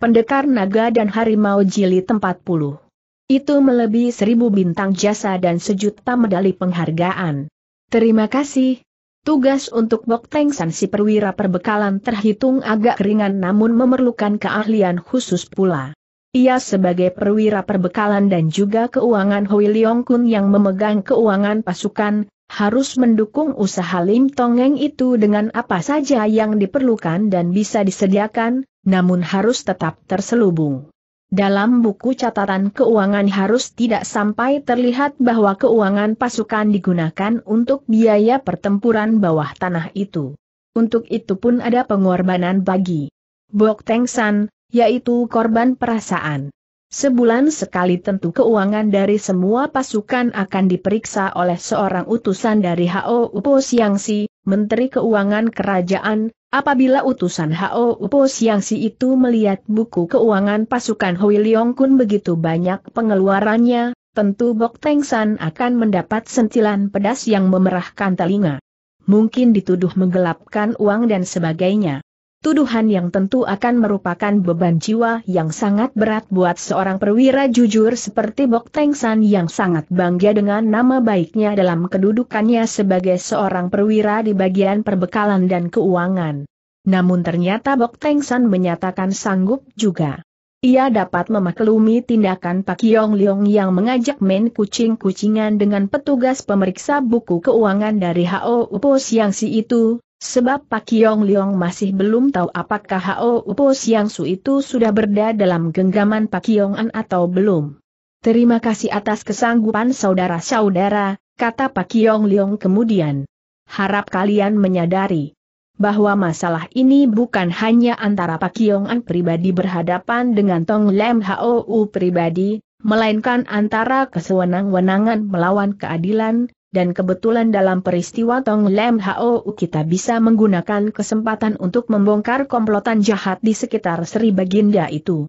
Pendekar Naga dan Harimau Jili 40. Itu melebihi seribu bintang jasa dan sejuta medali penghargaan. Terima kasih. Tugas untuk Bok Teng San si perwira perbekalan terhitung agak ringan namun memerlukan keahlian khusus pula. Ia sebagai perwira perbekalan dan juga keuangan Hui Leong Kun yang memegang keuangan pasukan, harus mendukung usaha Lim Tongeng itu dengan apa saja yang diperlukan dan bisa disediakan, namun harus tetap terselubung. Dalam buku catatan keuangan harus tidak sampai terlihat bahwa keuangan pasukan digunakan untuk biaya pertempuran bawah tanah itu. Untuk itu pun ada pengorbanan bagi Bok Teng San, yaitu korban perasaan. Sebulan sekali tentu keuangan dari semua pasukan akan diperiksa oleh seorang utusan dari H.O. Upo Siangsi, Menteri Keuangan Kerajaan, Apabila utusan Hao Upo Siang Si itu melihat buku keuangan pasukan Hui Leong Kun begitu banyak pengeluarannya, tentu Bok Teng San akan mendapat sentilan pedas yang memerahkan telinga. Mungkin dituduh menggelapkan uang dan sebagainya tuduhan yang tentu akan merupakan beban jiwa yang sangat berat buat seorang perwira jujur seperti Bok Teng San yang sangat bangga dengan nama baiknya dalam kedudukannya sebagai seorang perwira di bagian perbekalan dan keuangan. Namun ternyata Bok Teng San menyatakan sanggup juga. Ia dapat memaklumi tindakan Pak Yong Leong yang mengajak main kucing-kucingan dengan petugas pemeriksa buku keuangan dari H.O. Upo Siang Si itu, Sebab Pak Yong Leong masih belum tahu apakah Hao Upo Siang Su itu sudah berada dalam genggaman Pak Yong An atau belum. Terima kasih atas kesanggupan saudara-saudara, kata Pak Yong Leong kemudian. Harap kalian menyadari bahwa masalah ini bukan hanya antara Pak Yong An pribadi berhadapan dengan Tong Lem Hou pribadi, melainkan antara kesewenang-wenangan melawan keadilan, dan kebetulan dalam peristiwa Tong Lem Hao, kita bisa menggunakan kesempatan untuk membongkar komplotan jahat di sekitar Sri Baginda itu.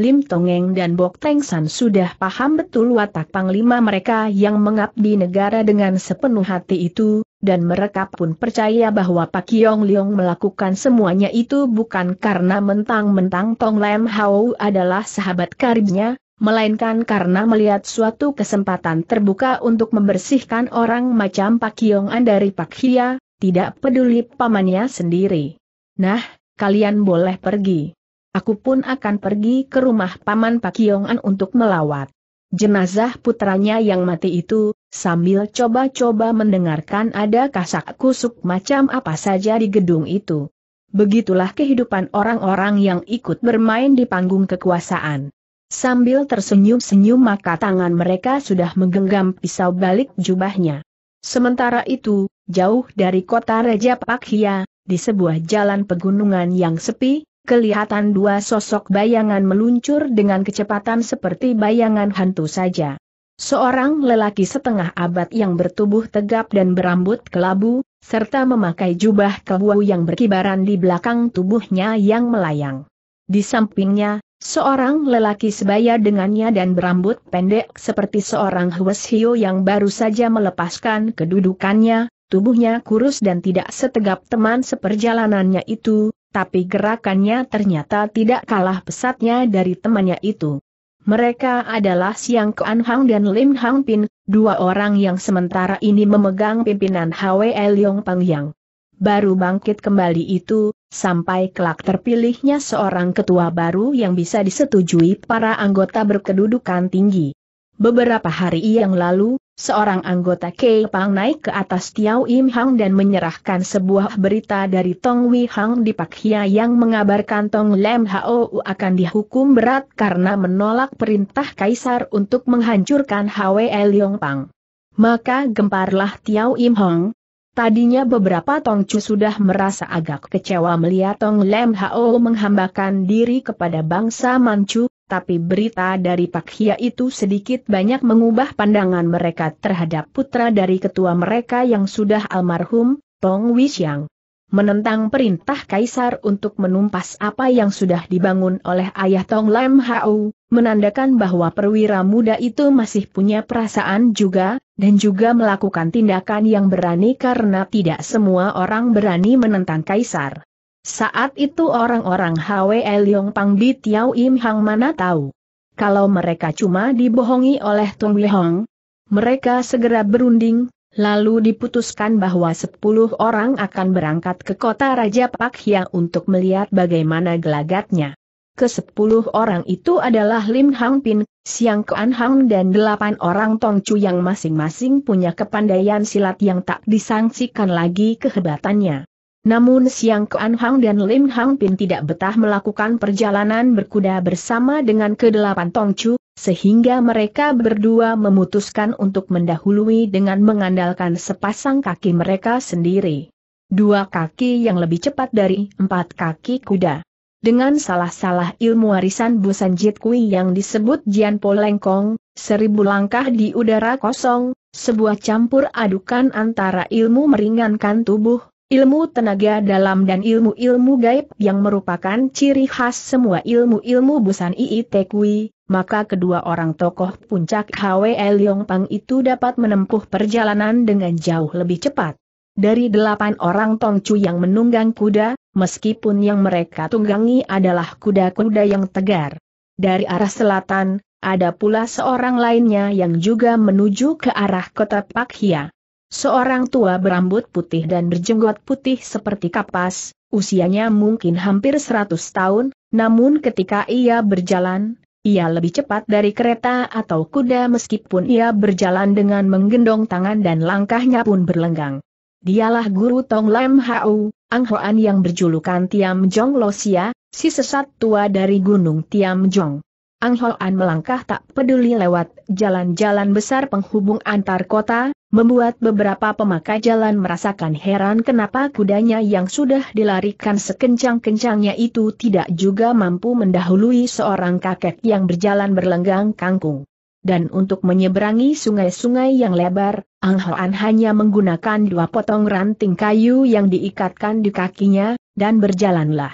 Lim Tongeng dan Bok Teng San sudah paham betul watak panglima mereka yang mengabdi negara dengan sepenuh hati itu, dan mereka pun percaya bahwa Pak Yong Leong melakukan semuanya itu bukan karena mentang-mentang Tong Lem Hao adalah sahabat karibnya, melainkan karena melihat suatu kesempatan terbuka untuk membersihkan orang macam Pak Yong'an dari Pak Hia, tidak peduli pamannya sendiri. Nah, kalian boleh pergi. Aku pun akan pergi ke rumah paman Pak Yong'an untuk melawat. Jenazah putranya yang mati itu, sambil coba-coba mendengarkan ada kasak kusuk macam apa saja di gedung itu. Begitulah kehidupan orang-orang yang ikut bermain di panggung kekuasaan. Sambil tersenyum-senyum maka tangan mereka sudah menggenggam pisau balik jubahnya. Sementara itu, jauh dari kota Reja Pakhia, di sebuah jalan pegunungan yang sepi, kelihatan dua sosok bayangan meluncur dengan kecepatan seperti bayangan hantu saja. Seorang lelaki setengah abad yang bertubuh tegap dan berambut kelabu, serta memakai jubah kebuau yang berkibaran di belakang tubuhnya yang melayang. Di sampingnya, Seorang lelaki sebaya dengannya dan berambut pendek seperti seorang hiu yang baru saja melepaskan kedudukannya, tubuhnya kurus dan tidak setegap teman seperjalanannya itu, tapi gerakannya ternyata tidak kalah pesatnya dari temannya itu. Mereka adalah Siang Kuan Hang dan Lim Hang Pin, dua orang yang sementara ini memegang pimpinan HWL Yong Yang baru bangkit kembali itu, sampai kelak terpilihnya seorang ketua baru yang bisa disetujui para anggota berkedudukan tinggi. Beberapa hari yang lalu, seorang anggota pang naik ke atas Tiao Im Hang dan menyerahkan sebuah berita dari Tong Wei Hang di Pak Hia yang mengabarkan Tong Lem Hou akan dihukum berat karena menolak perintah Kaisar untuk menghancurkan Hwe Leong Pang. Maka gemparlah Tiao Im Hong, Tadinya beberapa Tongcu sudah merasa agak kecewa melihat Tong Lem Hao menghambakan diri kepada bangsa Manchu, tapi berita dari Pak Hia itu sedikit banyak mengubah pandangan mereka terhadap putra dari ketua mereka yang sudah almarhum, Tong Wixiang menentang perintah Kaisar untuk menumpas apa yang sudah dibangun oleh ayah Tong Lam Hau, menandakan bahwa perwira muda itu masih punya perasaan juga, dan juga melakukan tindakan yang berani karena tidak semua orang berani menentang Kaisar. Saat itu orang-orang Hwe Leong Pang di Tiao Im Hang mana tahu. Kalau mereka cuma dibohongi oleh Tung Hong. mereka segera berunding, Lalu diputuskan bahwa sepuluh orang akan berangkat ke kota Raja Pak Hyang untuk melihat bagaimana gelagatnya. Kesepuluh orang itu adalah Lim Hang Pin, Siang Kuan Hang dan delapan orang Tong Chu yang masing-masing punya kepandaian silat yang tak disangsikan lagi kehebatannya. Namun Siang Kuan Hang dan Lim Hang Pin tidak betah melakukan perjalanan berkuda bersama dengan kedelapan Tongcu, sehingga mereka berdua memutuskan untuk mendahului dengan mengandalkan sepasang kaki mereka sendiri. Dua kaki yang lebih cepat dari empat kaki kuda. Dengan salah-salah ilmu warisan Busan Jit Kui yang disebut Jian Po Lengkong, seribu langkah di udara kosong, sebuah campur adukan antara ilmu meringankan tubuh, Ilmu tenaga dalam dan ilmu-ilmu gaib yang merupakan ciri khas semua ilmu-ilmu busan IIT Kui, maka kedua orang tokoh puncak Hwe Yong Pang itu dapat menempuh perjalanan dengan jauh lebih cepat. Dari delapan orang Tongcu yang menunggang kuda, meskipun yang mereka tunggangi adalah kuda-kuda yang tegar. Dari arah selatan, ada pula seorang lainnya yang juga menuju ke arah kota Pakhia. Seorang tua berambut putih dan berjenggot putih seperti kapas, usianya mungkin hampir 100 tahun, namun ketika ia berjalan, ia lebih cepat dari kereta atau kuda meskipun ia berjalan dengan menggendong tangan dan langkahnya pun berlenggang. Dialah guru Tong Lam Hau, Ang Hoan yang berjulukan Tiam Jong Losia, si sesat tua dari Gunung Tiam Jong. Ang Hoan melangkah tak peduli lewat jalan-jalan besar penghubung antar kota, membuat beberapa pemakai jalan merasakan heran kenapa kudanya yang sudah dilarikan sekencang-kencangnya itu tidak juga mampu mendahului seorang kakek yang berjalan berlenggang kangkung. Dan untuk menyeberangi sungai-sungai yang lebar, Ang Hoan hanya menggunakan dua potong ranting kayu yang diikatkan di kakinya, dan berjalanlah.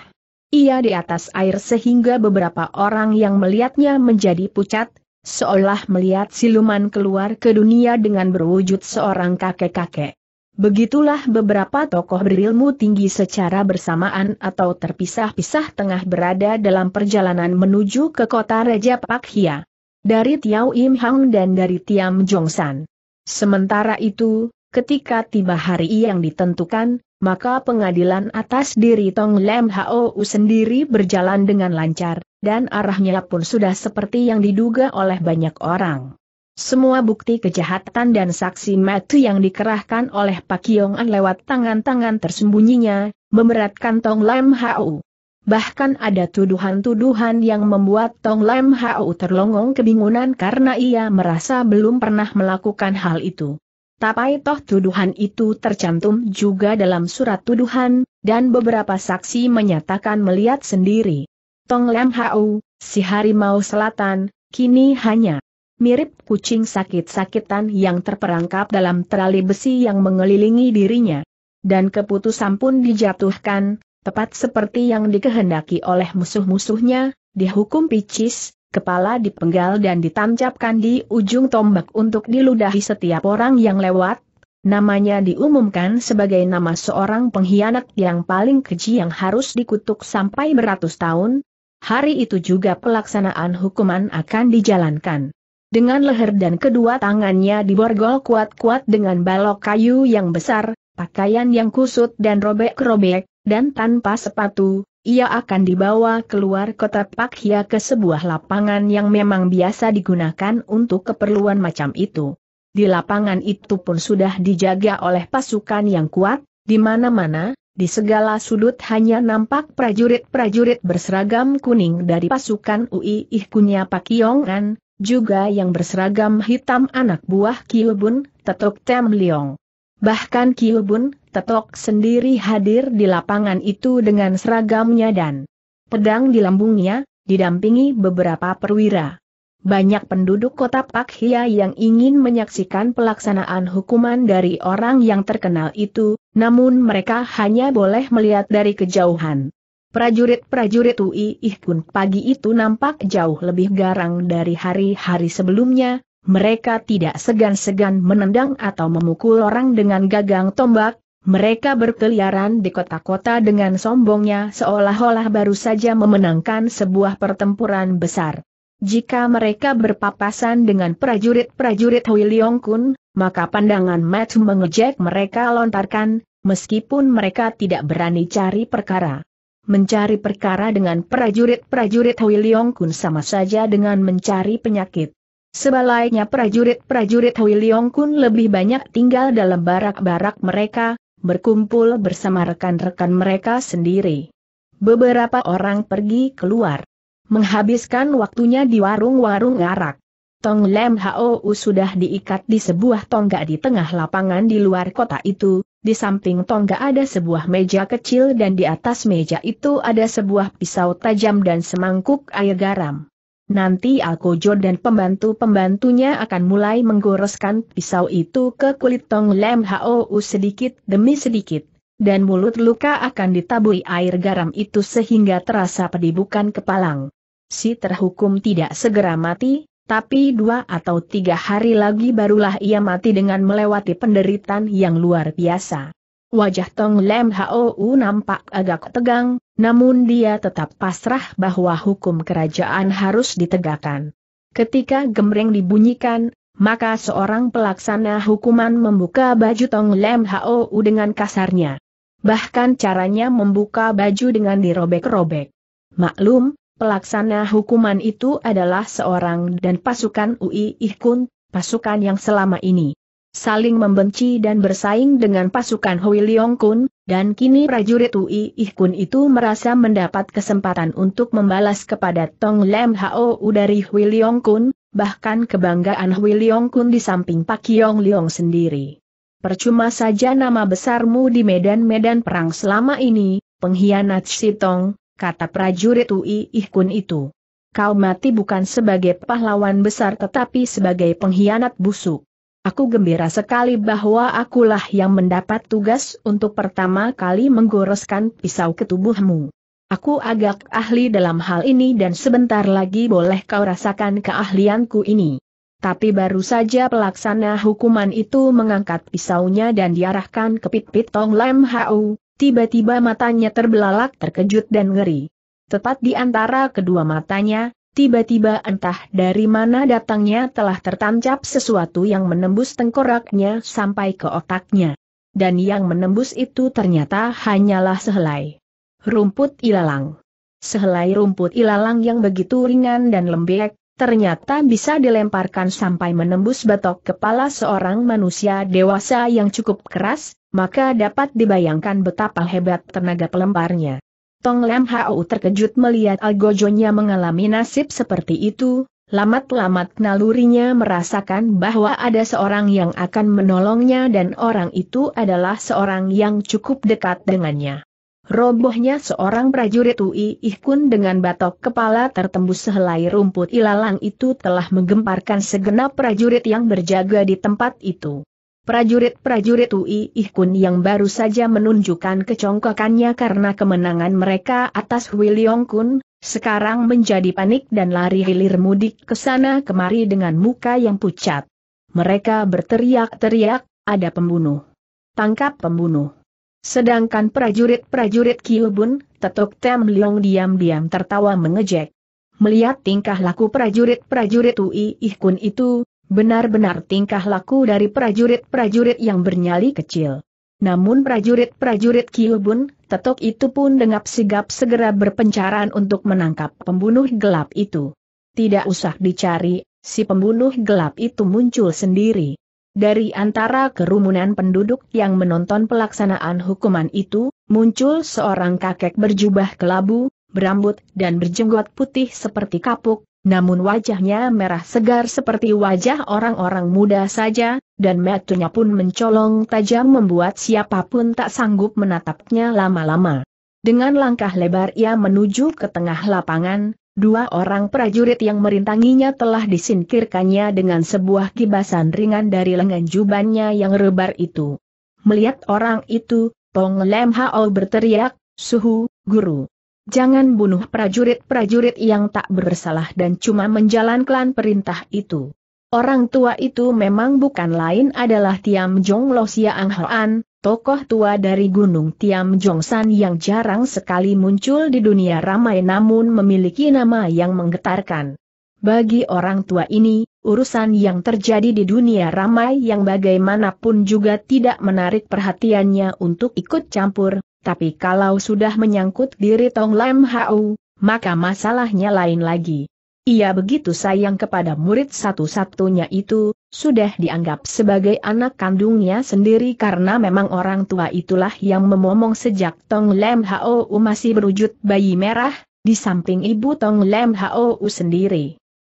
Ia di atas air sehingga beberapa orang yang melihatnya menjadi pucat, seolah melihat siluman keluar ke dunia dengan berwujud seorang kakek-kakek. Begitulah beberapa tokoh berilmu tinggi secara bersamaan atau terpisah-pisah tengah berada dalam perjalanan menuju ke kota Raja Hia. Dari Tiao Im Hang dan dari Tiam Jong San. Sementara itu, ketika tiba hari yang ditentukan, maka pengadilan atas diri Tong Lem Hou sendiri berjalan dengan lancar, dan arahnya pun sudah seperti yang diduga oleh banyak orang. Semua bukti kejahatan dan saksi mati yang dikerahkan oleh Pak Yong An lewat tangan-tangan tersembunyinya, memberatkan Tong Lem Hau. Bahkan ada tuduhan-tuduhan yang membuat Tong Lem Hau terlongong kebingungan karena ia merasa belum pernah melakukan hal itu. Tapi toh tuduhan itu tercantum juga dalam surat tuduhan, dan beberapa saksi menyatakan melihat sendiri. Tong Lem Hau, si harimau selatan, kini hanya mirip kucing sakit-sakitan yang terperangkap dalam terali besi yang mengelilingi dirinya. Dan keputusan pun dijatuhkan, tepat seperti yang dikehendaki oleh musuh-musuhnya, dihukum picis, kepala dipenggal dan ditancapkan di ujung tombak untuk diludahi setiap orang yang lewat, namanya diumumkan sebagai nama seorang pengkhianat yang paling keji yang harus dikutuk sampai beratus tahun, hari itu juga pelaksanaan hukuman akan dijalankan. Dengan leher dan kedua tangannya diborgol kuat-kuat dengan balok kayu yang besar, pakaian yang kusut dan robek-robek, dan tanpa sepatu, ia akan dibawa keluar kota Pakhia ke sebuah lapangan yang memang biasa digunakan untuk keperluan macam itu. Di lapangan itu pun sudah dijaga oleh pasukan yang kuat, di mana-mana, di segala sudut hanya nampak prajurit-prajurit berseragam kuning dari pasukan UI Ihkunya Yong'an, juga yang berseragam hitam anak buah Kilbun, Tetok Tem Liong. Bahkan Kilbun, Tetok sendiri hadir di lapangan itu dengan seragamnya dan pedang di lambungnya, didampingi beberapa perwira. Banyak penduduk kota Pak Hia yang ingin menyaksikan pelaksanaan hukuman dari orang yang terkenal itu, namun mereka hanya boleh melihat dari kejauhan. Prajurit-prajurit UI Ihkun pagi itu nampak jauh lebih garang dari hari-hari sebelumnya, mereka tidak segan-segan menendang atau memukul orang dengan gagang tombak, mereka berkeliaran di kota-kota dengan sombongnya seolah-olah baru saja memenangkan sebuah pertempuran besar. Jika mereka berpapasan dengan prajurit-prajurit Hui Leong Kun, maka pandangan Mat mengejek mereka lontarkan, meskipun mereka tidak berani cari perkara. Mencari perkara dengan prajurit-prajurit Hui Leong Kun sama saja dengan mencari penyakit. Sebaliknya prajurit-prajurit Hui Leong Kun lebih banyak tinggal dalam barak-barak mereka, berkumpul bersama rekan-rekan mereka sendiri. Beberapa orang pergi keluar, menghabiskan waktunya di warung-warung arak. Tong Lem Hou sudah diikat di sebuah tonggak di tengah lapangan di luar kota itu, di samping tonggak ada sebuah meja kecil dan di atas meja itu ada sebuah pisau tajam dan semangkuk air garam. Nanti Alkojo dan pembantu-pembantunya akan mulai menggoreskan pisau itu ke kulit Tong Lem Hou sedikit demi sedikit. Dan mulut luka akan ditaburi air garam itu sehingga terasa pedih bukan kepalang. Si terhukum tidak segera mati, tapi dua atau tiga hari lagi barulah ia mati dengan melewati penderitaan yang luar biasa. Wajah Tong Lem Hou nampak agak tegang, namun dia tetap pasrah bahwa hukum kerajaan harus ditegakkan. Ketika gemreng dibunyikan, maka seorang pelaksana hukuman membuka baju Tong Lem Hou dengan kasarnya. Bahkan caranya membuka baju dengan dirobek-robek. Maklum, pelaksana hukuman itu adalah seorang dan pasukan UI Ihkun, pasukan yang selama ini saling membenci dan bersaing dengan pasukan Hui Leong Kun, dan kini prajurit Ui Ih Kun itu merasa mendapat kesempatan untuk membalas kepada Tong Lem Hao dari Hui Leong Kun, bahkan kebanggaan Hui Leong Kun di samping Pak Yong Leong sendiri. Percuma saja nama besarmu di medan-medan perang selama ini, pengkhianat Sitong, kata prajurit Ui Ih Kun itu. Kau mati bukan sebagai pahlawan besar tetapi sebagai pengkhianat busuk. Aku gembira sekali bahwa akulah yang mendapat tugas untuk pertama kali menggoreskan pisau ke tubuhmu. Aku agak ahli dalam hal ini dan sebentar lagi boleh kau rasakan keahlianku ini. Tapi baru saja pelaksana hukuman itu mengangkat pisaunya dan diarahkan ke pit-pit Tong Lam Hau, tiba-tiba matanya terbelalak terkejut dan ngeri. Tepat di antara kedua matanya, Tiba-tiba entah dari mana datangnya telah tertancap sesuatu yang menembus tengkoraknya sampai ke otaknya. Dan yang menembus itu ternyata hanyalah sehelai rumput ilalang. Sehelai rumput ilalang yang begitu ringan dan lembek, ternyata bisa dilemparkan sampai menembus batok kepala seorang manusia dewasa yang cukup keras, maka dapat dibayangkan betapa hebat tenaga pelemparnya. Tong Lam Hao terkejut melihat algojonya mengalami nasib seperti itu, lamat-lamat nalurinya merasakan bahwa ada seorang yang akan menolongnya dan orang itu adalah seorang yang cukup dekat dengannya. Robohnya seorang prajurit Ui Ihkun dengan batok kepala tertembus sehelai rumput ilalang itu telah menggemparkan segenap prajurit yang berjaga di tempat itu. Prajurit-prajurit Ui Ihkun yang baru saja menunjukkan kecongkakannya karena kemenangan mereka atas William Kun, sekarang menjadi panik dan lari hilir mudik ke sana kemari dengan muka yang pucat. Mereka berteriak-teriak, ada pembunuh. Tangkap pembunuh. Sedangkan prajurit-prajurit Kiubun, Tetok Tem Leong diam-diam tertawa mengejek. Melihat tingkah laku prajurit-prajurit Ui Ihkun itu, Benar-benar tingkah laku dari prajurit-prajurit yang bernyali kecil. Namun prajurit-prajurit Kiubun, tetok itu pun dengap sigap segera berpencaran untuk menangkap pembunuh gelap itu. Tidak usah dicari, si pembunuh gelap itu muncul sendiri. Dari antara kerumunan penduduk yang menonton pelaksanaan hukuman itu, muncul seorang kakek berjubah kelabu, berambut dan berjenggot putih seperti kapuk, namun wajahnya merah segar seperti wajah orang-orang muda saja, dan matanya pun mencolong tajam membuat siapapun tak sanggup menatapnya lama-lama. Dengan langkah lebar ia menuju ke tengah lapangan, dua orang prajurit yang merintanginya telah disingkirkannya dengan sebuah kibasan ringan dari lengan jubahnya yang rebar itu. Melihat orang itu, Tong Lem Hao berteriak, Suhu, Guru. Jangan bunuh prajurit-prajurit yang tak bersalah dan cuma menjalankan perintah itu. Orang tua itu memang bukan lain adalah Tiam Jong Lo Siang Hoan, tokoh tua dari Gunung Tiam Jong San yang jarang sekali muncul di dunia ramai namun memiliki nama yang menggetarkan. Bagi orang tua ini, urusan yang terjadi di dunia ramai yang bagaimanapun juga tidak menarik perhatiannya untuk ikut campur, tapi kalau sudah menyangkut diri Tong Lam Hau, maka masalahnya lain lagi. Ia begitu sayang kepada murid satu-satunya itu, sudah dianggap sebagai anak kandungnya sendiri karena memang orang tua itulah yang memomong sejak Tong Lam Hau masih berwujud bayi merah, di samping ibu Tong Lam Hau sendiri.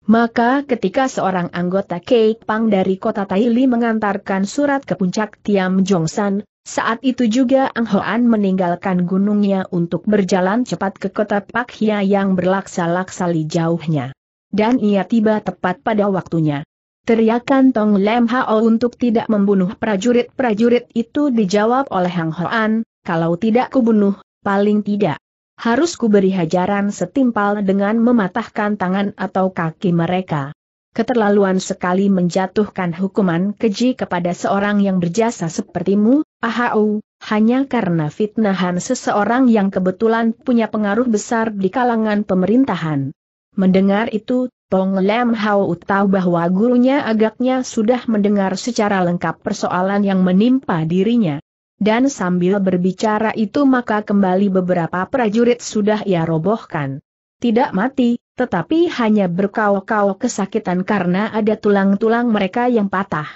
Maka ketika seorang anggota Keik Pang dari kota Taili mengantarkan surat ke puncak Tiam Jongsan, saat itu juga Ang Hoan meninggalkan gunungnya untuk berjalan cepat ke kota Pakhia yang berlaksa-laksali jauhnya. Dan ia tiba tepat pada waktunya. Teriakan Tong Lem Hao untuk tidak membunuh prajurit-prajurit itu dijawab oleh Ang Hoan, kalau tidak kubunuh, paling tidak. Harus kuberi hajaran setimpal dengan mematahkan tangan atau kaki mereka. Keterlaluan sekali menjatuhkan hukuman keji kepada seorang yang berjasa sepertimu, Ahau, hanya karena fitnahan seseorang yang kebetulan punya pengaruh besar di kalangan pemerintahan. Mendengar itu, Tong Lem Hau tahu bahwa gurunya agaknya sudah mendengar secara lengkap persoalan yang menimpa dirinya. Dan sambil berbicara itu maka kembali beberapa prajurit sudah ia robohkan. Tidak mati, tetapi hanya berkau-kau kesakitan karena ada tulang-tulang mereka yang patah.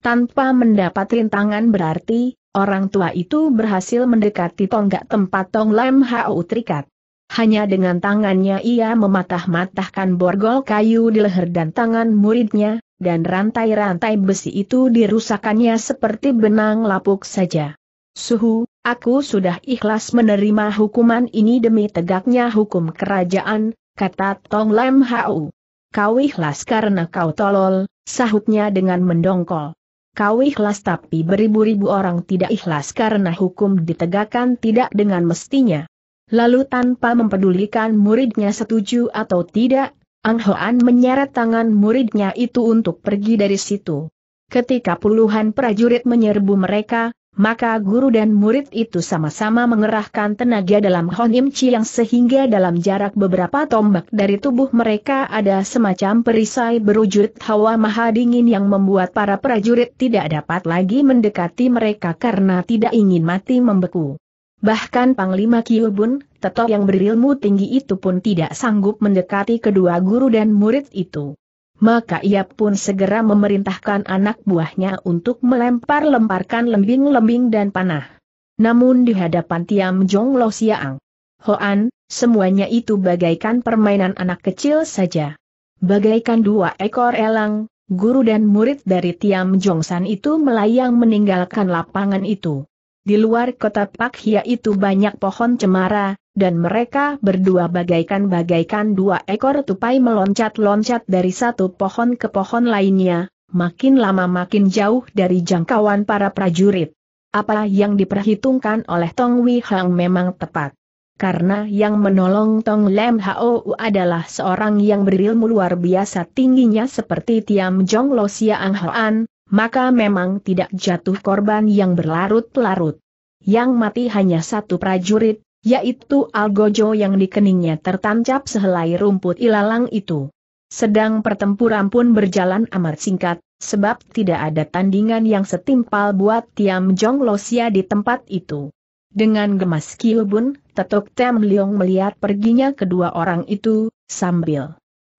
Tanpa mendapat rintangan berarti, orang tua itu berhasil mendekati tonggak tempat Tong Lam Hao terikat. Hanya dengan tangannya ia mematah-matahkan borgol kayu di leher dan tangan muridnya, dan rantai-rantai besi itu dirusakannya seperti benang lapuk saja. Suhu, aku sudah ikhlas menerima hukuman ini demi tegaknya hukum kerajaan, kata Tong Lam Hau. Kau ikhlas karena kau tolol, sahutnya dengan mendongkol. Kau ikhlas tapi beribu-ribu orang tidak ikhlas karena hukum ditegakkan tidak dengan mestinya. Lalu tanpa mempedulikan muridnya setuju atau tidak, Ang Hoan menyeret tangan muridnya itu untuk pergi dari situ. Ketika puluhan prajurit menyerbu mereka, maka guru dan murid itu sama-sama mengerahkan tenaga dalam Honim yang sehingga dalam jarak beberapa tombak dari tubuh mereka ada semacam perisai berwujud hawa maha dingin yang membuat para prajurit tidak dapat lagi mendekati mereka karena tidak ingin mati membeku. Bahkan Panglima Kiobun, tetap yang berilmu tinggi itu pun tidak sanggup mendekati kedua guru dan murid itu maka ia pun segera memerintahkan anak buahnya untuk melempar-lemparkan lembing-lembing dan panah. Namun di hadapan Tiam Jong Lo Siang, Hoan, semuanya itu bagaikan permainan anak kecil saja. Bagaikan dua ekor elang, guru dan murid dari Tiam Jong San itu melayang meninggalkan lapangan itu. Di luar kota Pakhia itu banyak pohon cemara, dan mereka berdua bagaikan-bagaikan dua ekor tupai meloncat-loncat dari satu pohon ke pohon lainnya, makin lama makin jauh dari jangkauan para prajurit. Apa yang diperhitungkan oleh Tong Wei Hang memang tepat. Karena yang menolong Tong Lem Hao adalah seorang yang berilmu luar biasa tingginya seperti Tiam Jong Lo Siang Hoan, maka memang tidak jatuh korban yang berlarut-larut. Yang mati hanya satu prajurit, yaitu Algojo yang dikeningnya tertancap sehelai rumput ilalang itu. Sedang pertempuran pun berjalan amat singkat, sebab tidak ada tandingan yang setimpal buat Tiam Jong Losia di tempat itu. Dengan gemas Kilbun, Tetok Tem Leong melihat perginya kedua orang itu, sambil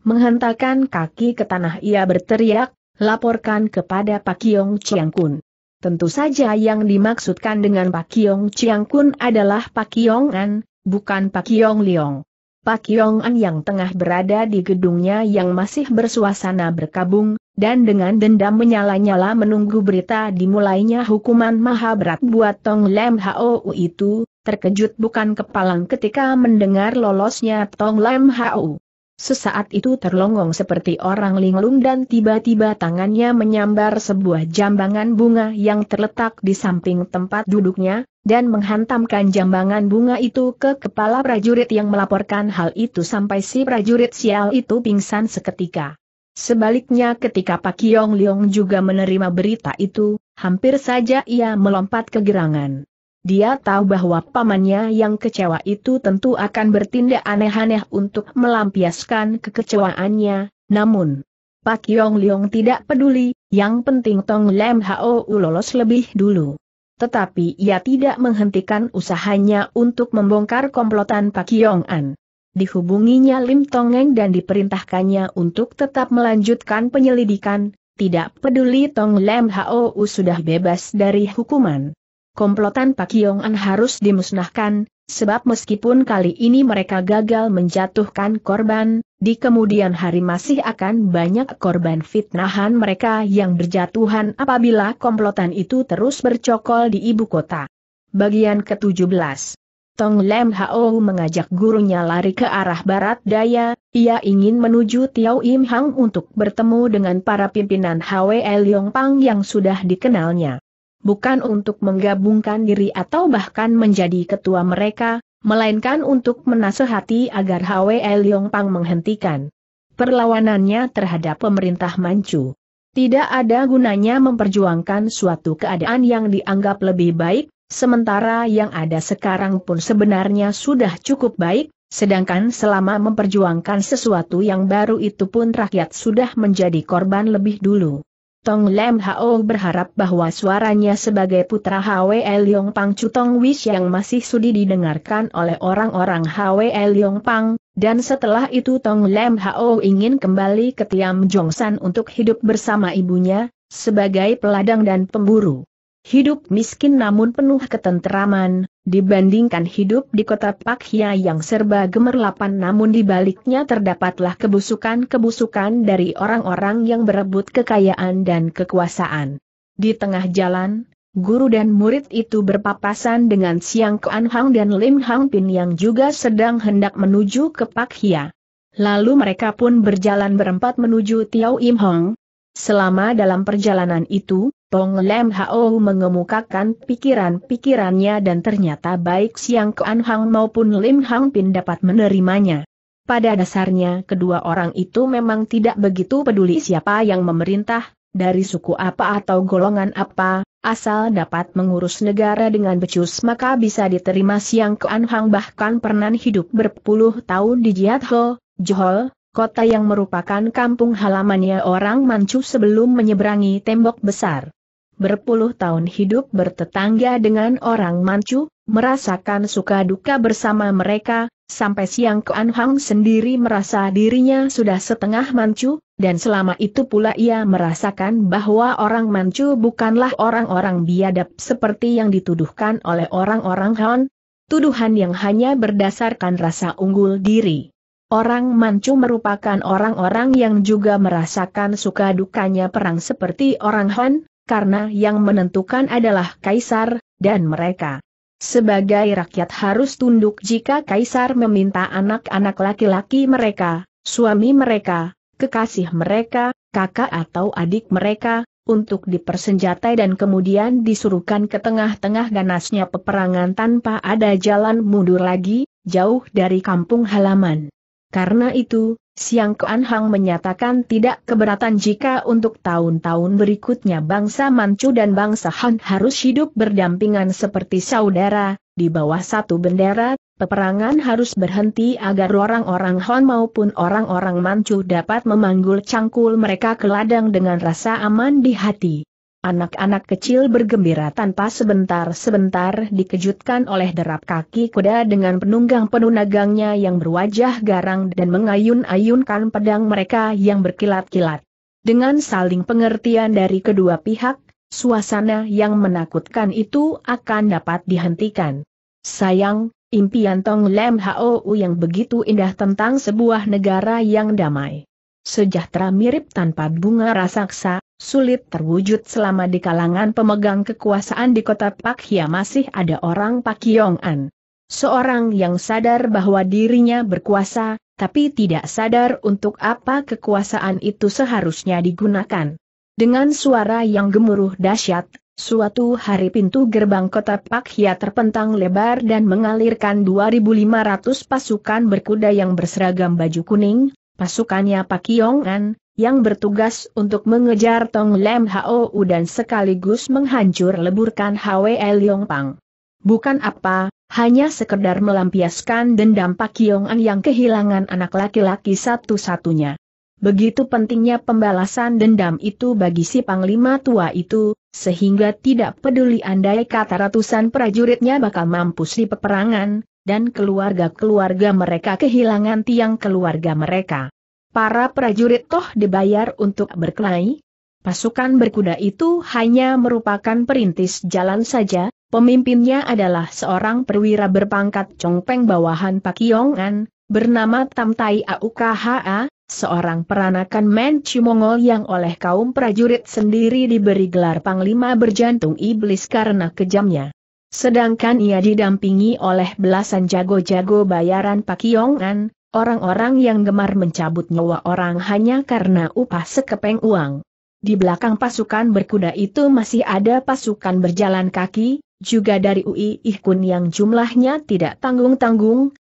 menghentakkan kaki ke tanah ia berteriak, Laporkan kepada Pak Yong Chiang Kun. Tentu saja yang dimaksudkan dengan Pak Yong Chiang Kun adalah Pak Yong An, bukan Pak Yong Liong. Pak Yong An yang tengah berada di gedungnya yang masih bersuasana berkabung, dan dengan dendam menyala-nyala menunggu berita dimulainya hukuman maha berat buat Tong Lam Hou itu, terkejut bukan kepalang ketika mendengar lolosnya Tong Lam Hou. Sesaat itu terlongong seperti orang linglung dan tiba-tiba tangannya menyambar sebuah jambangan bunga yang terletak di samping tempat duduknya, dan menghantamkan jambangan bunga itu ke kepala prajurit yang melaporkan hal itu sampai si prajurit sial itu pingsan seketika. Sebaliknya ketika Pak Yong Leong juga menerima berita itu, hampir saja ia melompat kegerangan. Dia tahu bahwa pamannya yang kecewa itu tentu akan bertindak aneh-aneh untuk melampiaskan kekecewaannya, namun Pak Yong Leong tidak peduli, yang penting Tong Lem Hao lolos lebih dulu. Tetapi ia tidak menghentikan usahanya untuk membongkar komplotan Pak Yong An. Dihubunginya Lim Tongeng dan diperintahkannya untuk tetap melanjutkan penyelidikan, tidak peduli Tong Lem Hao sudah bebas dari hukuman komplotan Pak Yong-an harus dimusnahkan, sebab meskipun kali ini mereka gagal menjatuhkan korban, di kemudian hari masih akan banyak korban fitnahan mereka yang berjatuhan apabila komplotan itu terus bercokol di ibu kota. Bagian ke-17 Tong Lem Hao mengajak gurunya lari ke arah barat daya, ia ingin menuju Tiao Im Hang untuk bertemu dengan para pimpinan HWL Yong Pang yang sudah dikenalnya bukan untuk menggabungkan diri atau bahkan menjadi ketua mereka, melainkan untuk menasehati agar Hwe Leong Pang menghentikan perlawanannya terhadap pemerintah Manchu. Tidak ada gunanya memperjuangkan suatu keadaan yang dianggap lebih baik, sementara yang ada sekarang pun sebenarnya sudah cukup baik, sedangkan selama memperjuangkan sesuatu yang baru itu pun rakyat sudah menjadi korban lebih dulu. Tong Lem Hao berharap bahwa suaranya sebagai putra Hwe Leong Pang Tong Wish yang masih sudi didengarkan oleh orang-orang Hwe Leong Pang, dan setelah itu Tong Lem Hao ingin kembali ke Tiam Jong San untuk hidup bersama ibunya, sebagai peladang dan pemburu. Hidup miskin namun penuh ketenteraman, Dibandingkan hidup di kota Pakhia yang serba gemerlapan namun dibaliknya terdapatlah kebusukan-kebusukan dari orang-orang yang berebut kekayaan dan kekuasaan. Di tengah jalan, guru dan murid itu berpapasan dengan Siang Kuan Hang dan Lim Hang Pin yang juga sedang hendak menuju ke Pakhia. Lalu mereka pun berjalan berempat menuju Tiao Im Hong. Selama dalam perjalanan itu, Pong Lem Hao mengemukakan pikiran-pikirannya dan ternyata baik Siang Kuan Hang maupun Lim Hang Pin dapat menerimanya. Pada dasarnya kedua orang itu memang tidak begitu peduli siapa yang memerintah, dari suku apa atau golongan apa, asal dapat mengurus negara dengan becus maka bisa diterima Siang Kuan Hang bahkan pernah hidup berpuluh tahun di Jiat Ho, Johor, kota yang merupakan kampung halamannya orang Manchu sebelum menyeberangi tembok besar berpuluh tahun hidup bertetangga dengan orang Manchu, merasakan suka duka bersama mereka, sampai siang Kuan Hang sendiri merasa dirinya sudah setengah Manchu, dan selama itu pula ia merasakan bahwa orang Manchu bukanlah orang-orang biadab seperti yang dituduhkan oleh orang-orang Han, tuduhan yang hanya berdasarkan rasa unggul diri. Orang Manchu merupakan orang-orang yang juga merasakan suka dukanya perang seperti orang Han, karena yang menentukan adalah kaisar, dan mereka. Sebagai rakyat harus tunduk jika kaisar meminta anak-anak laki-laki mereka, suami mereka, kekasih mereka, kakak atau adik mereka, untuk dipersenjatai dan kemudian disuruhkan ke tengah-tengah ganasnya peperangan tanpa ada jalan mundur lagi, jauh dari kampung halaman. Karena itu, Siang Kuan Hang menyatakan tidak keberatan jika untuk tahun-tahun berikutnya bangsa Manchu dan bangsa Han harus hidup berdampingan seperti saudara, di bawah satu bendera, peperangan harus berhenti agar orang-orang Han maupun orang-orang Manchu dapat memanggul cangkul mereka ke ladang dengan rasa aman di hati. Anak-anak kecil bergembira tanpa sebentar-sebentar dikejutkan oleh derap kaki kuda dengan penunggang penunagangnya yang berwajah garang dan mengayun-ayunkan pedang mereka yang berkilat-kilat. Dengan saling pengertian dari kedua pihak, suasana yang menakutkan itu akan dapat dihentikan. Sayang, impian Tong Lem Hou yang begitu indah tentang sebuah negara yang damai sejahtera mirip tanpa bunga raksasa, sulit terwujud selama di kalangan pemegang kekuasaan di kota Pak Hia masih ada orang Pak An. Seorang yang sadar bahwa dirinya berkuasa, tapi tidak sadar untuk apa kekuasaan itu seharusnya digunakan. Dengan suara yang gemuruh dahsyat, Suatu hari pintu gerbang kota Pak Hia terpentang lebar dan mengalirkan 2.500 pasukan berkuda yang berseragam baju kuning, pasukannya Pak An, yang bertugas untuk mengejar Tong Lem Hou dan sekaligus menghancur leburkan Hwe Leong Pang. Bukan apa, hanya sekedar melampiaskan dendam Pak Yong An yang kehilangan anak laki-laki satu-satunya. Begitu pentingnya pembalasan dendam itu bagi si Panglima tua itu, sehingga tidak peduli andai kata ratusan prajuritnya bakal mampus di peperangan, dan keluarga-keluarga mereka kehilangan tiang keluarga mereka para prajurit toh dibayar untuk berkelahi? Pasukan berkuda itu hanya merupakan perintis jalan saja, pemimpinnya adalah seorang perwira berpangkat congpeng bawahan Pakiongan, bernama Tamtai Aukaha, seorang peranakan Manchu Mongol yang oleh kaum prajurit sendiri diberi gelar Panglima berjantung iblis karena kejamnya. Sedangkan ia didampingi oleh belasan jago-jago bayaran Pakiongan, Orang-orang yang gemar mencabut nyawa orang hanya karena upah sekepeng uang. Di belakang pasukan berkuda itu masih ada pasukan berjalan kaki, juga dari UI Ihkun yang jumlahnya tidak tanggung-tanggung,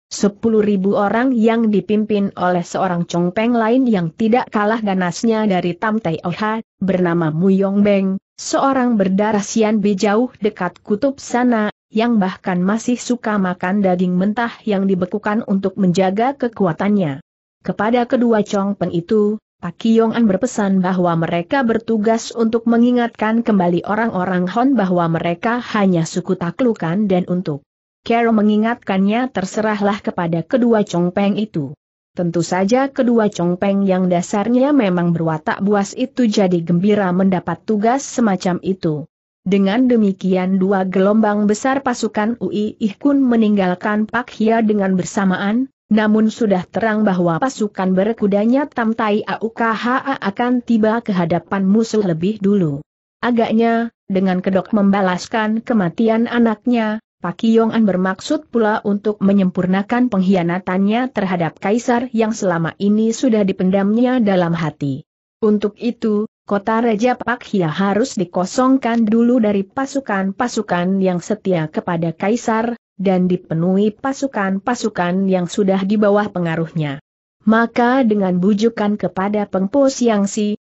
ribu orang yang dipimpin oleh seorang congpeng lain yang tidak kalah ganasnya dari Tam Tai Oha, bernama Muyong Beng, seorang berdarah sian jauh dekat kutub sana, yang bahkan masih suka makan daging mentah yang dibekukan untuk menjaga kekuatannya. Kepada kedua Chong peng itu, Pak Kiong an berpesan bahwa mereka bertugas untuk mengingatkan kembali orang-orang Hon bahwa mereka hanya suku taklukan dan untuk Carol mengingatkannya terserahlah kepada kedua Chong peng itu. Tentu saja kedua Chong peng yang dasarnya memang berwatak buas itu jadi gembira mendapat tugas semacam itu. Dengan demikian dua gelombang besar pasukan UI Ihkun meninggalkan Pak Hia dengan bersamaan, namun sudah terang bahwa pasukan berkudanya Tamtai AUKHA akan tiba ke hadapan musuh lebih dulu. Agaknya, dengan kedok membalaskan kematian anaknya, Pak Yong'an bermaksud pula untuk menyempurnakan pengkhianatannya terhadap Kaisar yang selama ini sudah dipendamnya dalam hati. Untuk itu, kota Raja Pakhia harus dikosongkan dulu dari pasukan-pasukan yang setia kepada Kaisar, dan dipenuhi pasukan-pasukan yang sudah di bawah pengaruhnya. Maka dengan bujukan kepada Pengpo Si,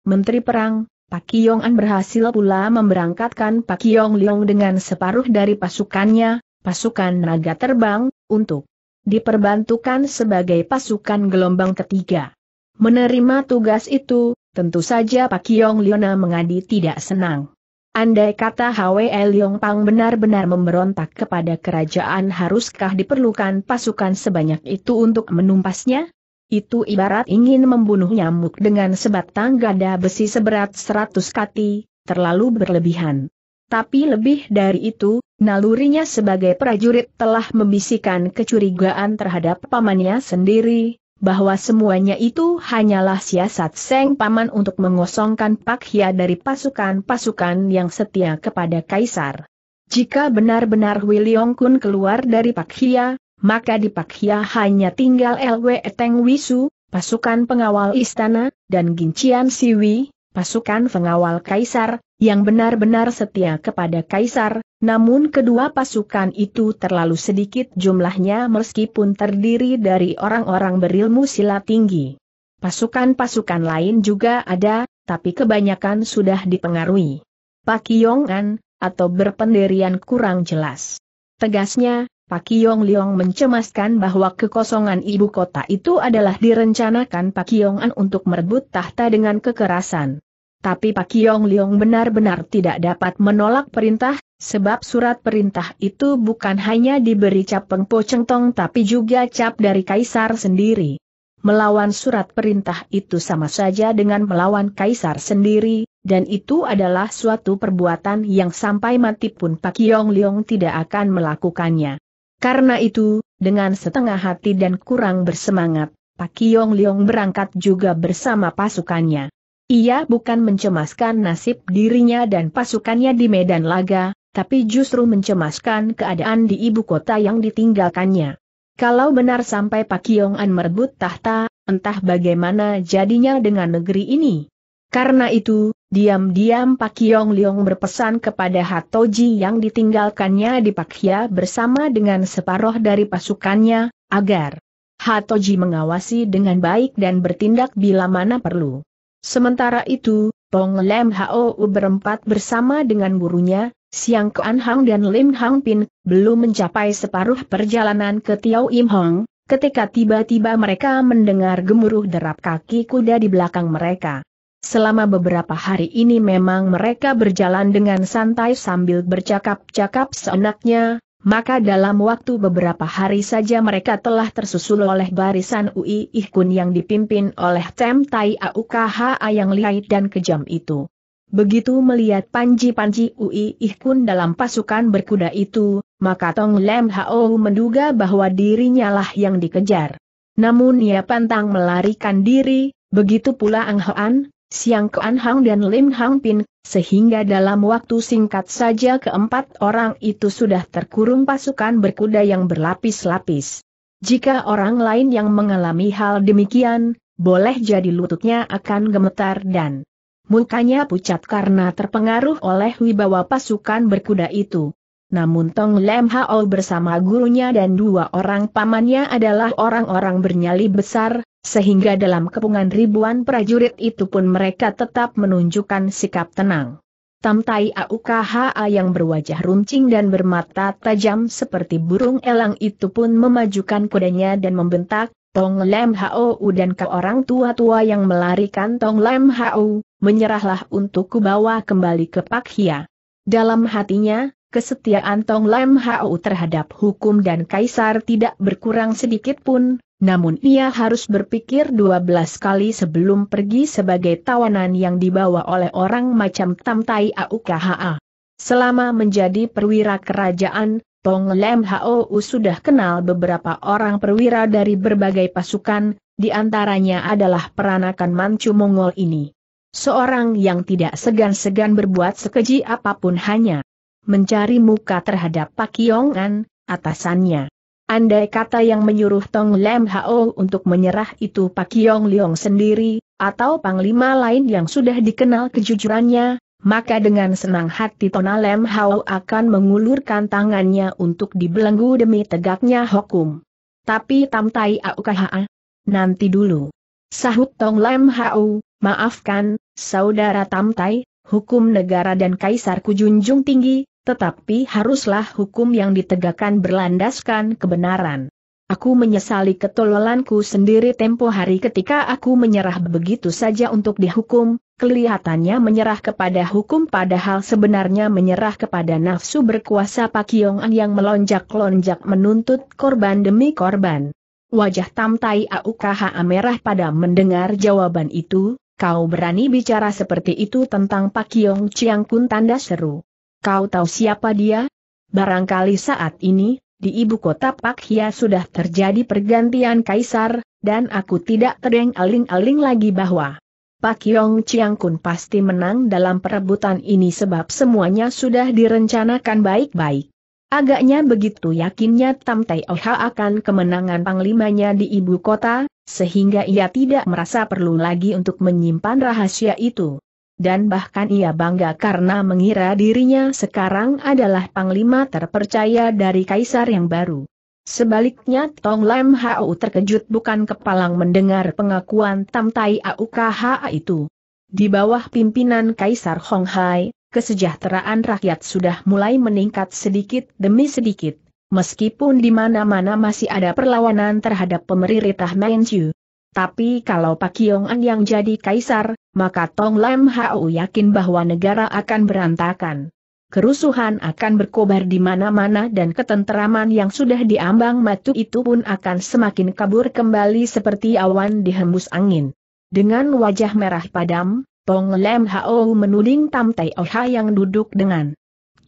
Menteri Perang, Pak Yong-an berhasil pula memberangkatkan Pak Yong Leong dengan separuh dari pasukannya, pasukan naga terbang, untuk diperbantukan sebagai pasukan gelombang ketiga. Menerima tugas itu, Tentu saja Pak Yong Liona mengadi tidak senang. Andai kata Hwe Leong Pang benar-benar memberontak kepada kerajaan haruskah diperlukan pasukan sebanyak itu untuk menumpasnya? Itu ibarat ingin membunuh nyamuk dengan sebatang gada besi seberat seratus kati, terlalu berlebihan. Tapi lebih dari itu, nalurinya sebagai prajurit telah membisikkan kecurigaan terhadap pamannya sendiri, bahwa semuanya itu hanyalah siasat Seng Paman untuk mengosongkan Pak Hia dari pasukan-pasukan yang setia kepada Kaisar. Jika benar-benar Wiliong Kun keluar dari Pak Hia, maka di Pak Hia hanya tinggal LW Eteng Wisu, pasukan pengawal istana, dan Gincian Siwi, pasukan pengawal kaisar, yang benar-benar setia kepada kaisar, namun kedua pasukan itu terlalu sedikit jumlahnya meskipun terdiri dari orang-orang berilmu sila tinggi. Pasukan-pasukan lain juga ada, tapi kebanyakan sudah dipengaruhi. Pakiyongan, atau berpendirian kurang jelas. Tegasnya, Pak Yong Liong mencemaskan bahwa kekosongan ibu kota itu adalah direncanakan Pak Yong An untuk merebut tahta dengan kekerasan. Tapi Pak Yong Liong benar-benar tidak dapat menolak perintah, sebab surat perintah itu bukan hanya diberi cap Pengpo cengtong tapi juga cap dari Kaisar sendiri. Melawan surat perintah itu sama saja dengan melawan Kaisar sendiri, dan itu adalah suatu perbuatan yang sampai mati pun Pak Yong Liong tidak akan melakukannya. Karena itu, dengan setengah hati dan kurang bersemangat, Pak Yong Liong berangkat juga bersama pasukannya. Ia bukan mencemaskan nasib dirinya dan pasukannya di medan laga, tapi justru mencemaskan keadaan di ibu kota yang ditinggalkannya. Kalau benar sampai Pak Yong An merebut tahta, entah bagaimana jadinya dengan negeri ini. Karena itu, diam-diam Pak Yong Leong berpesan kepada Hatoji yang ditinggalkannya di Hia bersama dengan separoh dari pasukannya, agar Hatoji mengawasi dengan baik dan bertindak bila mana perlu. Sementara itu, Tong Lem Hou berempat bersama dengan gurunya, Siang Kuan Hang dan Lim Hang Pin, belum mencapai separuh perjalanan ke Tiau Im Hong, ketika tiba-tiba mereka mendengar gemuruh derap kaki kuda di belakang mereka. Selama beberapa hari ini memang mereka berjalan dengan santai sambil bercakap-cakap seenaknya, maka dalam waktu beberapa hari saja mereka telah tersusul oleh barisan Ui Ihkun yang dipimpin oleh Tem Tai Aukha yang lihai dan kejam itu. Begitu melihat panji-panji Ui Ihkun dalam pasukan berkuda itu, maka Tong Lem Hao menduga bahwa dirinya lah yang dikejar. Namun ia pantang melarikan diri, begitu pula Ang Hoan, Siang Kuan Hang dan Lim Hang Pin, sehingga dalam waktu singkat saja keempat orang itu sudah terkurung pasukan berkuda yang berlapis-lapis. Jika orang lain yang mengalami hal demikian, boleh jadi lututnya akan gemetar dan mukanya pucat karena terpengaruh oleh wibawa pasukan berkuda itu. Namun Tong Lem Hao bersama gurunya dan dua orang pamannya adalah orang-orang bernyali besar, sehingga dalam kepungan ribuan prajurit itu pun mereka tetap menunjukkan sikap tenang. Tamtai AUKHA yang berwajah runcing dan bermata tajam seperti burung elang itu pun memajukan kudanya dan membentak, Tong Lem Hou dan ke orang tua-tua yang melarikan Tong Lem Hou, menyerahlah untuk kubawa kembali ke Pak Hia. Dalam hatinya, kesetiaan Tong Lem Hau terhadap hukum dan kaisar tidak berkurang sedikit pun, namun ia harus berpikir 12 kali sebelum pergi sebagai tawanan yang dibawa oleh orang macam Tam Tai Aukha. Selama menjadi perwira kerajaan, Tong Lem Hau sudah kenal beberapa orang perwira dari berbagai pasukan, di antaranya adalah peranakan Manchu Mongol ini. Seorang yang tidak segan-segan berbuat sekeji apapun hanya mencari muka terhadap Pak Yongan, atasannya. Andai kata yang menyuruh Tong Lem Hao untuk menyerah itu Pak Yong Leong sendiri, atau panglima lain yang sudah dikenal kejujurannya, maka dengan senang hati Tong Lem Hao akan mengulurkan tangannya untuk dibelenggu demi tegaknya hukum. Tapi Tam Tai Aukaha, nanti dulu. Sahut Tong Lem Hao, maafkan, saudara Tam Tai, hukum negara dan kaisar kujunjung tinggi, tetapi haruslah hukum yang ditegakkan berlandaskan kebenaran. Aku menyesali ketololanku sendiri tempo hari ketika aku menyerah begitu saja untuk dihukum, kelihatannya menyerah kepada hukum padahal sebenarnya menyerah kepada nafsu berkuasa Pak Yong-an yang melonjak-lonjak menuntut korban demi korban. Wajah Tamtai Aukaha merah pada mendengar jawaban itu, kau berani bicara seperti itu tentang Pak Yong Chiang Kun tanda seru. Kau tahu siapa dia? Barangkali saat ini, di ibu kota Pak Hia sudah terjadi pergantian kaisar, dan aku tidak tereng aling-aling lagi bahwa Pak Yong Chiang Kun pasti menang dalam perebutan ini sebab semuanya sudah direncanakan baik-baik. Agaknya begitu yakinnya Tam Tai Oha akan kemenangan panglimanya di ibu kota, sehingga ia tidak merasa perlu lagi untuk menyimpan rahasia itu dan bahkan ia bangga karena mengira dirinya sekarang adalah panglima terpercaya dari kaisar yang baru. Sebaliknya Tong Lam Hao terkejut bukan kepalang mendengar pengakuan Tam Tai AUKHA itu. Di bawah pimpinan Kaisar Hong Hai, kesejahteraan rakyat sudah mulai meningkat sedikit demi sedikit, meskipun di mana-mana masih ada perlawanan terhadap pemerintah Manchu. Tapi kalau Pak An yang jadi kaisar, maka Tong Lam Hau yakin bahwa negara akan berantakan. Kerusuhan akan berkobar di mana-mana dan ketenteraman yang sudah diambang matu itu pun akan semakin kabur kembali seperti awan dihembus angin. Dengan wajah merah padam, Tong Lem Hao menuding Tam Tai Oha yang duduk dengan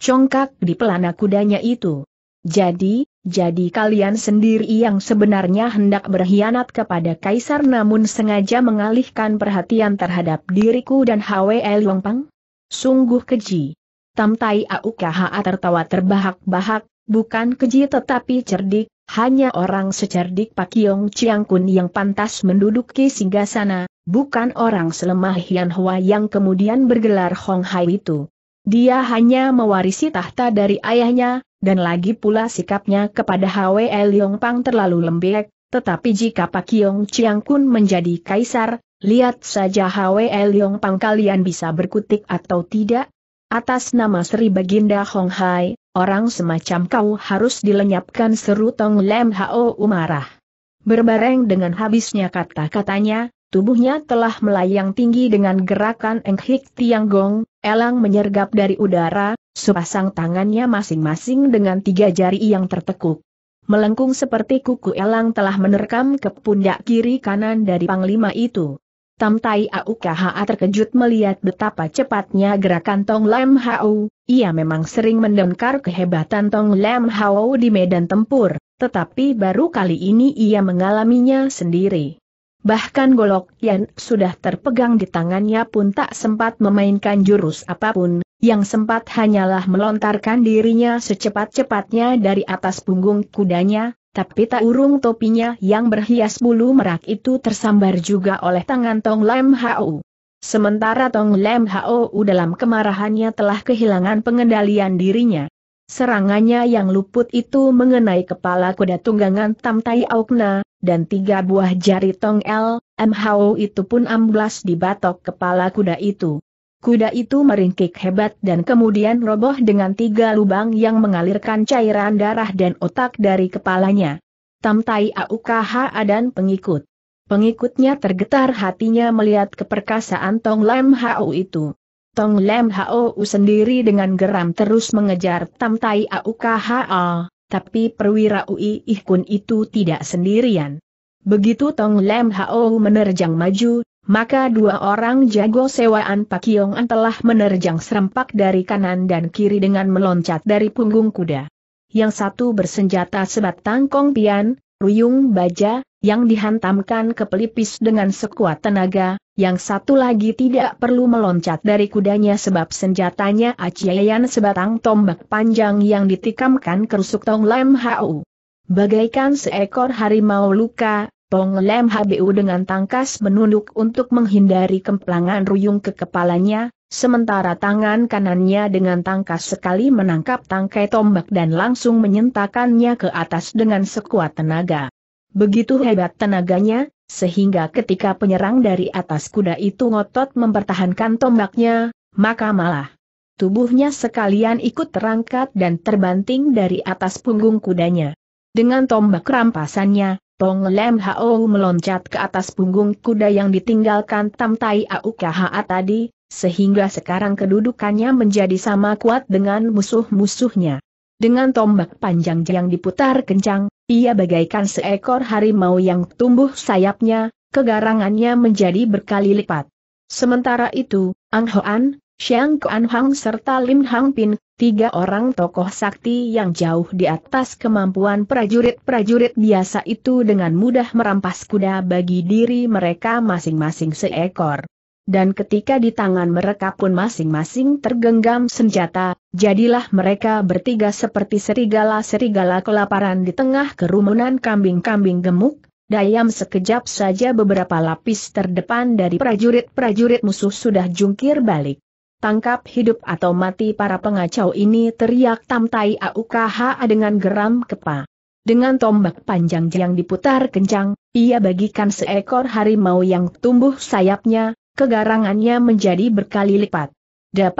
congkak di pelana kudanya itu. Jadi, jadi kalian sendiri yang sebenarnya hendak berkhianat kepada Kaisar namun sengaja mengalihkan perhatian terhadap diriku dan HWL Yongpeng? Sungguh keji. Tamtai Aukha tertawa terbahak-bahak, bukan keji tetapi cerdik, hanya orang secerdik Pak Yong Chiang Kun yang pantas menduduki singgasana, bukan orang selemah Hian Hua yang kemudian bergelar Hong Hai itu. Dia hanya mewarisi tahta dari ayahnya, dan lagi pula sikapnya kepada Hwe Liong Pang terlalu lembek, tetapi jika Pak Yong Chiang Kun menjadi kaisar, lihat saja Hwe Liong Pang kalian bisa berkutik atau tidak. Atas nama Sri Baginda Hong Hai, orang semacam kau harus dilenyapkan seru Tong Lem Hao Umarah. Berbareng dengan habisnya kata-katanya, tubuhnya telah melayang tinggi dengan gerakan Eng Hik Tiang Gong, elang menyergap dari udara, Sepasang tangannya masing-masing dengan tiga jari yang tertekuk. Melengkung seperti kuku elang telah menerkam ke pundak kiri kanan dari panglima itu. Tamtai Aukha terkejut melihat betapa cepatnya gerakan Tong Lam Hao, ia memang sering mendengar kehebatan Tong Lam Hao di medan tempur, tetapi baru kali ini ia mengalaminya sendiri. Bahkan golok yang sudah terpegang di tangannya pun tak sempat memainkan jurus apapun, yang sempat hanyalah melontarkan dirinya secepat-cepatnya dari atas punggung kudanya, tapi tak urung topinya yang berhias bulu merak itu tersambar juga oleh tangan Tong Lam Hau. Sementara Tong Lem Hau dalam kemarahannya telah kehilangan pengendalian dirinya. Serangannya yang luput itu mengenai kepala kuda tunggangan Tam Tai Aukna, dan tiga buah jari Tong L, M Hau itu pun amblas di batok kepala kuda itu. Kuda itu meringkik hebat dan kemudian roboh dengan tiga lubang yang mengalirkan cairan darah dan otak dari kepalanya. Tamtai Aukha dan pengikut. Pengikutnya tergetar hatinya melihat keperkasaan Tong Lam Hao itu. Tong Lam Hao sendiri dengan geram terus mengejar Tamtai Aukha, tapi perwira Ui Ihkun itu tidak sendirian. Begitu Tong Lam Hao menerjang maju, maka dua orang jago sewaan Pak Pakiongan telah menerjang serempak dari kanan dan kiri dengan meloncat dari punggung kuda. Yang satu bersenjata sebatang kongpian, ruyung baja, yang dihantamkan ke pelipis dengan sekuat tenaga, yang satu lagi tidak perlu meloncat dari kudanya sebab senjatanya aciayan sebatang tombak panjang yang ditikamkan ke rusuk Tong lem Hau. Bagaikan seekor harimau luka, Pong lem HBU dengan tangkas menunduk untuk menghindari kemplangan ruyung ke kepalanya, sementara tangan kanannya dengan tangkas sekali menangkap tangkai tombak dan langsung menyentakannya ke atas dengan sekuat tenaga. Begitu hebat tenaganya, sehingga ketika penyerang dari atas kuda itu ngotot mempertahankan tombaknya, maka malah tubuhnya sekalian ikut terangkat dan terbanting dari atas punggung kudanya. Dengan tombak rampasannya, Tong Lem Hao meloncat ke atas punggung kuda yang ditinggalkan Tam Tai Au tadi, sehingga sekarang kedudukannya menjadi sama kuat dengan musuh-musuhnya. Dengan tombak panjang yang diputar kencang, ia bagaikan seekor harimau yang tumbuh sayapnya, kegarangannya menjadi berkali lipat. Sementara itu, Ang Hoan, Xiang Kuan Hang serta Lim Hang Pin, tiga orang tokoh sakti yang jauh di atas kemampuan prajurit-prajurit biasa itu dengan mudah merampas kuda bagi diri mereka masing-masing seekor. Dan ketika di tangan mereka pun masing-masing tergenggam senjata, jadilah mereka bertiga seperti serigala-serigala kelaparan di tengah kerumunan kambing-kambing gemuk, Dayam sekejap saja beberapa lapis terdepan dari prajurit-prajurit musuh sudah jungkir balik tangkap hidup atau mati para pengacau ini teriak Tamtai Aukaha dengan geram kepa. Dengan tombak panjang yang diputar kencang, ia bagikan seekor harimau yang tumbuh sayapnya, kegarangannya menjadi berkali lipat.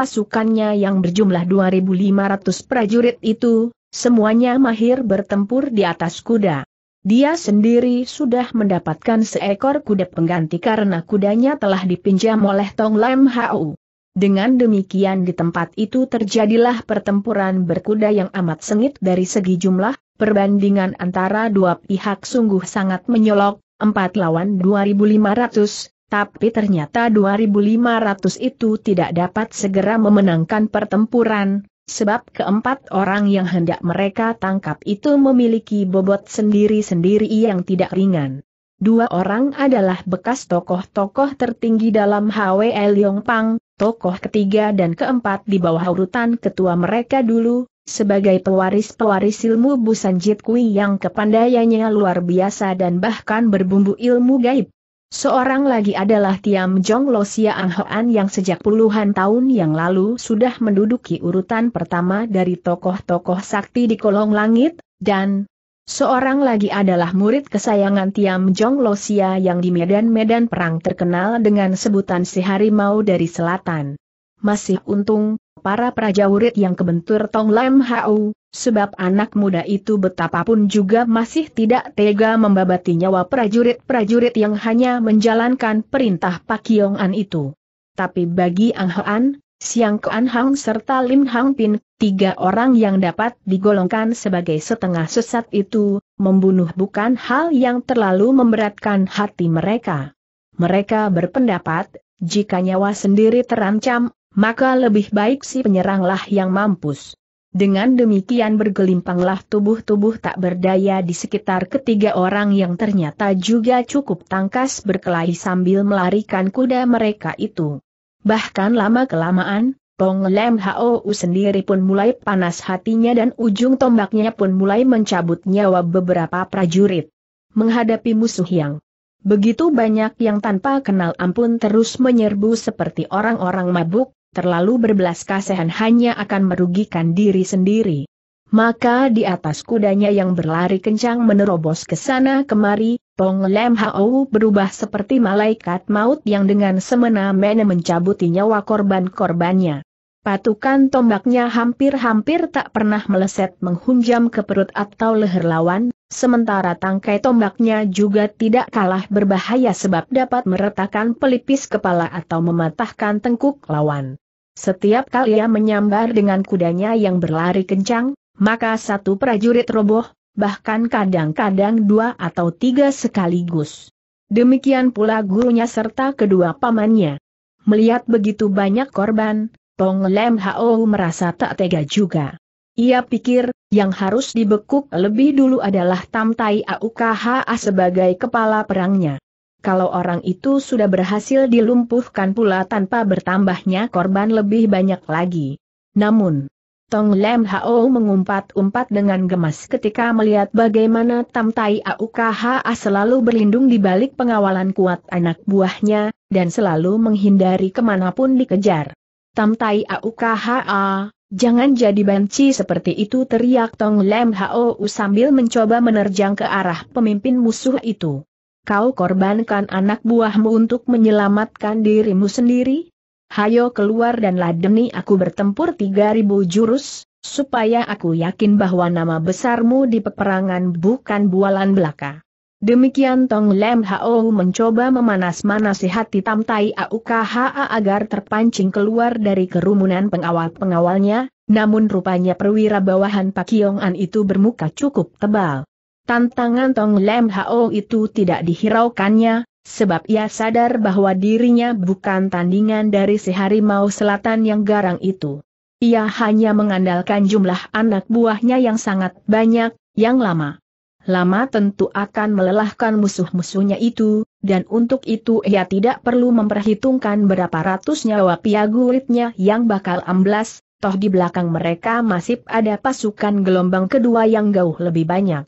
sukanya yang berjumlah 2.500 prajurit itu, semuanya mahir bertempur di atas kuda. Dia sendiri sudah mendapatkan seekor kuda pengganti karena kudanya telah dipinjam oleh Tong Lam Hau. Dengan demikian di tempat itu terjadilah pertempuran berkuda yang amat sengit dari segi jumlah, perbandingan antara dua pihak sungguh sangat menyolok, 4 lawan 2500, tapi ternyata 2500 itu tidak dapat segera memenangkan pertempuran, sebab keempat orang yang hendak mereka tangkap itu memiliki bobot sendiri-sendiri yang tidak ringan. Dua orang adalah bekas tokoh-tokoh tertinggi dalam HWL Yongpang, tokoh ketiga dan keempat di bawah urutan ketua mereka dulu, sebagai pewaris-pewaris ilmu Busanjit Kui yang kepandaiannya luar biasa dan bahkan berbumbu ilmu gaib. Seorang lagi adalah Tiam Jong Lo Sia Hoan yang sejak puluhan tahun yang lalu sudah menduduki urutan pertama dari tokoh-tokoh sakti di kolong langit, dan, Seorang lagi adalah murid kesayangan Tiam Jong Losia yang di medan-medan perang terkenal dengan sebutan si harimau dari selatan. Masih untung, para prajurit yang kebentur Tong Lam Hau, sebab anak muda itu betapapun juga masih tidak tega membabati nyawa prajurit-prajurit yang hanya menjalankan perintah Pak Yong An itu. Tapi bagi Ang Hoan, Siang Kuan Hang serta Lim Hang Pin, tiga orang yang dapat digolongkan sebagai setengah sesat itu, membunuh bukan hal yang terlalu memberatkan hati mereka. Mereka berpendapat, jika nyawa sendiri terancam, maka lebih baik si penyeranglah yang mampus. Dengan demikian bergelimpanglah tubuh-tubuh tak berdaya di sekitar ketiga orang yang ternyata juga cukup tangkas berkelahi sambil melarikan kuda mereka itu. Bahkan lama-kelamaan, Pong Lem Hou sendiri pun mulai panas hatinya dan ujung tombaknya pun mulai mencabut nyawa beberapa prajurit. Menghadapi musuh yang begitu banyak yang tanpa kenal ampun terus menyerbu seperti orang-orang mabuk, terlalu berbelas kasihan hanya akan merugikan diri sendiri. Maka di atas kudanya yang berlari kencang menerobos ke sana kemari, Pong Lem Hao berubah seperti malaikat maut yang dengan semena-mena mencabuti nyawa korban-korbannya. Patukan tombaknya hampir-hampir tak pernah meleset menghunjam ke perut atau leher lawan, sementara tangkai tombaknya juga tidak kalah berbahaya sebab dapat meretakkan pelipis kepala atau mematahkan tengkuk lawan. Setiap kali ia menyambar dengan kudanya yang berlari kencang, maka satu prajurit roboh, bahkan kadang-kadang dua atau tiga sekaligus. Demikian pula gurunya serta kedua pamannya. Melihat begitu banyak korban, Tong Lem Hao merasa tak tega juga. Ia pikir, yang harus dibekuk lebih dulu adalah Tam Tai AUKHA sebagai kepala perangnya. Kalau orang itu sudah berhasil dilumpuhkan pula tanpa bertambahnya korban lebih banyak lagi. Namun, Tong Lem Hao mengumpat-umpat dengan gemas ketika melihat bagaimana Tam Tai Aukha selalu berlindung di balik pengawalan kuat anak buahnya, dan selalu menghindari kemanapun dikejar. Tam Tai Aukha, jangan jadi banci seperti itu teriak Tong Lem Hao sambil mencoba menerjang ke arah pemimpin musuh itu. Kau korbankan anak buahmu untuk menyelamatkan dirimu sendiri? hayo keluar dan ladeni aku bertempur 3000 jurus, supaya aku yakin bahwa nama besarmu di peperangan bukan bualan belaka. Demikian Tong Lem Hao mencoba memanas-manasi hati Tam Tai AUKHA agar terpancing keluar dari kerumunan pengawal-pengawalnya, namun rupanya perwira bawahan Pak Yong An itu bermuka cukup tebal. Tantangan Tong Lem Hao itu tidak dihiraukannya, Sebab ia sadar bahwa dirinya bukan tandingan dari si harimau selatan yang garang itu. Ia hanya mengandalkan jumlah anak buahnya yang sangat banyak, yang lama. Lama tentu akan melelahkan musuh-musuhnya itu, dan untuk itu ia tidak perlu memperhitungkan berapa ratus nyawa piagulitnya yang bakal amblas, toh di belakang mereka masih ada pasukan gelombang kedua yang jauh lebih banyak.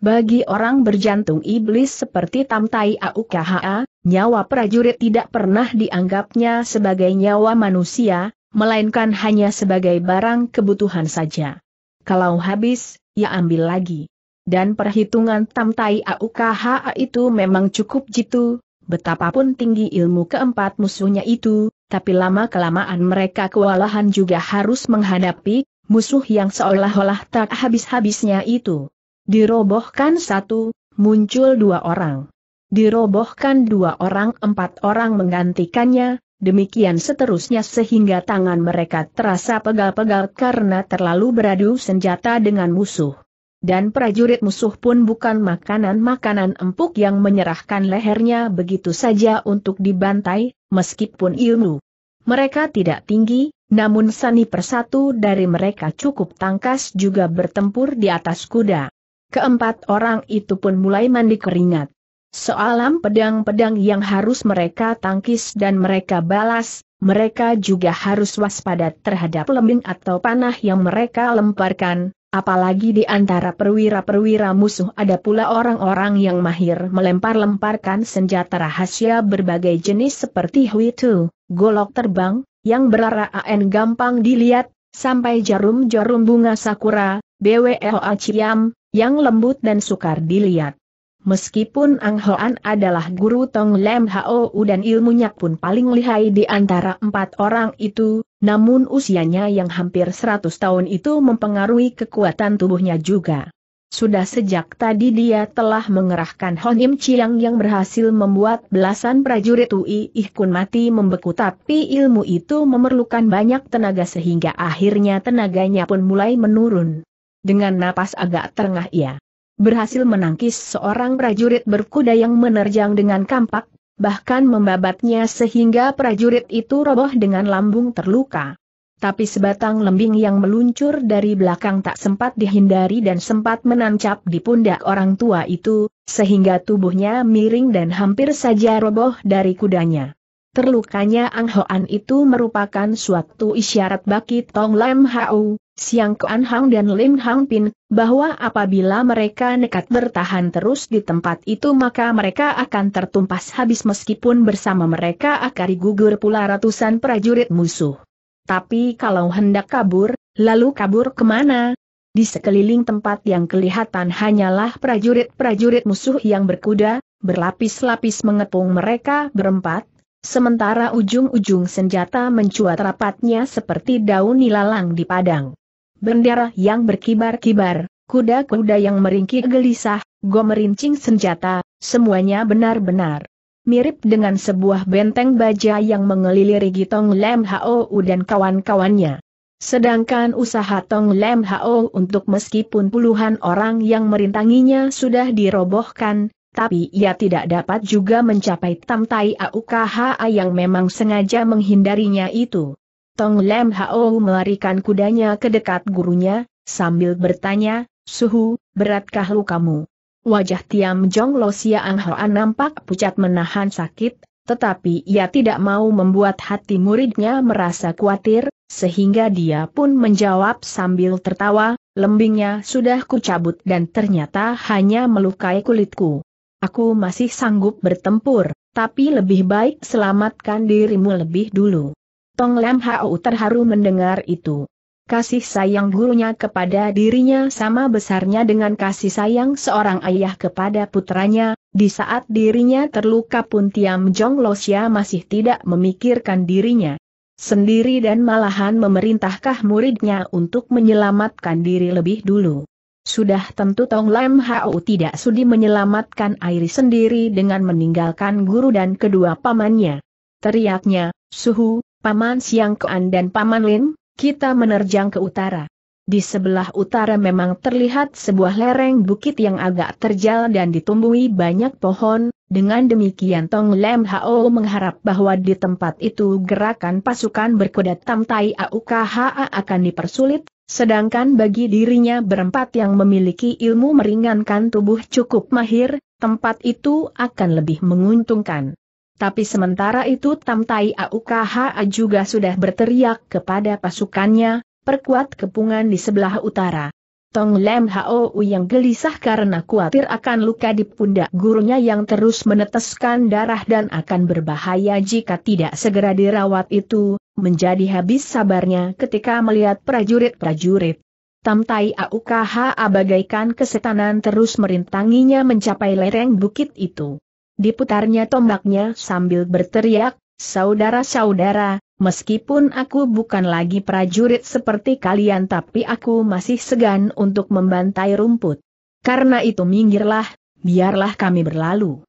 Bagi orang berjantung iblis seperti Tamtai Aukha, nyawa prajurit tidak pernah dianggapnya sebagai nyawa manusia, melainkan hanya sebagai barang kebutuhan saja. Kalau habis, ya ambil lagi. Dan perhitungan Tamtai Aukha itu memang cukup jitu, betapapun tinggi ilmu keempat musuhnya itu, tapi lama-kelamaan mereka kewalahan juga harus menghadapi musuh yang seolah-olah tak habis-habisnya itu. Dirobohkan satu, muncul dua orang. Dirobohkan dua orang empat orang menggantikannya, demikian seterusnya sehingga tangan mereka terasa pegal-pegal karena terlalu beradu senjata dengan musuh. Dan prajurit musuh pun bukan makanan-makanan empuk yang menyerahkan lehernya begitu saja untuk dibantai, meskipun ilmu. Mereka tidak tinggi, namun sani persatu dari mereka cukup tangkas juga bertempur di atas kuda. Keempat orang itu pun mulai mandi keringat. Soalam pedang-pedang yang harus mereka tangkis dan mereka balas, mereka juga harus waspada terhadap lembing atau panah yang mereka lemparkan, apalagi di antara perwira-perwira musuh ada pula orang-orang yang mahir melempar-lemparkan senjata rahasia berbagai jenis seperti huitu, golok terbang, yang an gampang dilihat, sampai jarum-jarum bunga sakura, BWLA Ciam, yang lembut dan sukar dilihat. Meskipun Ang Hoan adalah guru Tong Lem Hou dan ilmunya pun paling lihai di antara empat orang itu, namun usianya yang hampir seratus tahun itu mempengaruhi kekuatan tubuhnya juga. Sudah sejak tadi dia telah mengerahkan Honim Im Chiang yang berhasil membuat belasan prajurit Ui Ih mati membeku tapi ilmu itu memerlukan banyak tenaga sehingga akhirnya tenaganya pun mulai menurun. Dengan napas agak terengah ia berhasil menangkis seorang prajurit berkuda yang menerjang dengan kampak, bahkan membabatnya sehingga prajurit itu roboh dengan lambung terluka. Tapi sebatang lembing yang meluncur dari belakang tak sempat dihindari dan sempat menancap di pundak orang tua itu, sehingga tubuhnya miring dan hampir saja roboh dari kudanya. Terlukanya Ang Hoan itu merupakan suatu isyarat bagi Tong Lam Hau, Siang Kuan Hang dan Lim Hang Pin, bahwa apabila mereka nekat bertahan terus di tempat itu maka mereka akan tertumpas habis meskipun bersama mereka akan gugur pula ratusan prajurit musuh. Tapi kalau hendak kabur, lalu kabur kemana? Di sekeliling tempat yang kelihatan hanyalah prajurit-prajurit musuh yang berkuda, berlapis-lapis mengepung mereka berempat, sementara ujung-ujung senjata mencuat rapatnya seperti daun nilalang di padang bendera yang berkibar-kibar, kuda-kuda yang meringki gelisah, gomerincing senjata, semuanya benar-benar mirip dengan sebuah benteng baja yang mengelilingi Gitong Lem Hou dan kawan-kawannya. Sedangkan usaha Tong Lem Hao untuk meskipun puluhan orang yang merintanginya sudah dirobohkan, tapi ia tidak dapat juga mencapai Tamtai Tai Aukha yang memang sengaja menghindarinya itu. Tong Lem Hao melarikan kudanya ke dekat gurunya, sambil bertanya, Suhu, beratkah lukamu? Wajah Tiam Jong Lo Siang Hoa nampak pucat menahan sakit, tetapi ia tidak mau membuat hati muridnya merasa khawatir, sehingga dia pun menjawab sambil tertawa, lembingnya sudah kucabut dan ternyata hanya melukai kulitku. Aku masih sanggup bertempur, tapi lebih baik selamatkan dirimu lebih dulu. Tong Lam Hao terharu mendengar itu. Kasih sayang gurunya kepada dirinya sama besarnya dengan kasih sayang seorang ayah kepada putranya, di saat dirinya terluka pun Tiam Jong Losia masih tidak memikirkan dirinya sendiri dan malahan memerintahkah muridnya untuk menyelamatkan diri lebih dulu. Sudah tentu Tong Lam Hao tidak sudi menyelamatkan Airi sendiri dengan meninggalkan guru dan kedua pamannya. Teriaknya, Suhu, Paman Siang Koan dan Paman Lin, kita menerjang ke utara. Di sebelah utara memang terlihat sebuah lereng bukit yang agak terjal dan ditumbuhi banyak pohon, dengan demikian Tong Lem Hao mengharap bahwa di tempat itu gerakan pasukan berkuda Tam Tai AUKHA akan dipersulit, sedangkan bagi dirinya berempat yang memiliki ilmu meringankan tubuh cukup mahir, tempat itu akan lebih menguntungkan. Tapi sementara itu Tam Tai Aukaha juga sudah berteriak kepada pasukannya, perkuat kepungan di sebelah utara. Tong Lem Hao yang gelisah karena khawatir akan luka di pundak gurunya yang terus meneteskan darah dan akan berbahaya jika tidak segera dirawat itu, menjadi habis sabarnya ketika melihat prajurit-prajurit. Tam Tai Aukaha bagaikan kesetanan terus merintanginya mencapai lereng bukit itu diputarnya tombaknya sambil berteriak, Saudara-saudara, meskipun aku bukan lagi prajurit seperti kalian tapi aku masih segan untuk membantai rumput. Karena itu minggirlah, biarlah kami berlalu.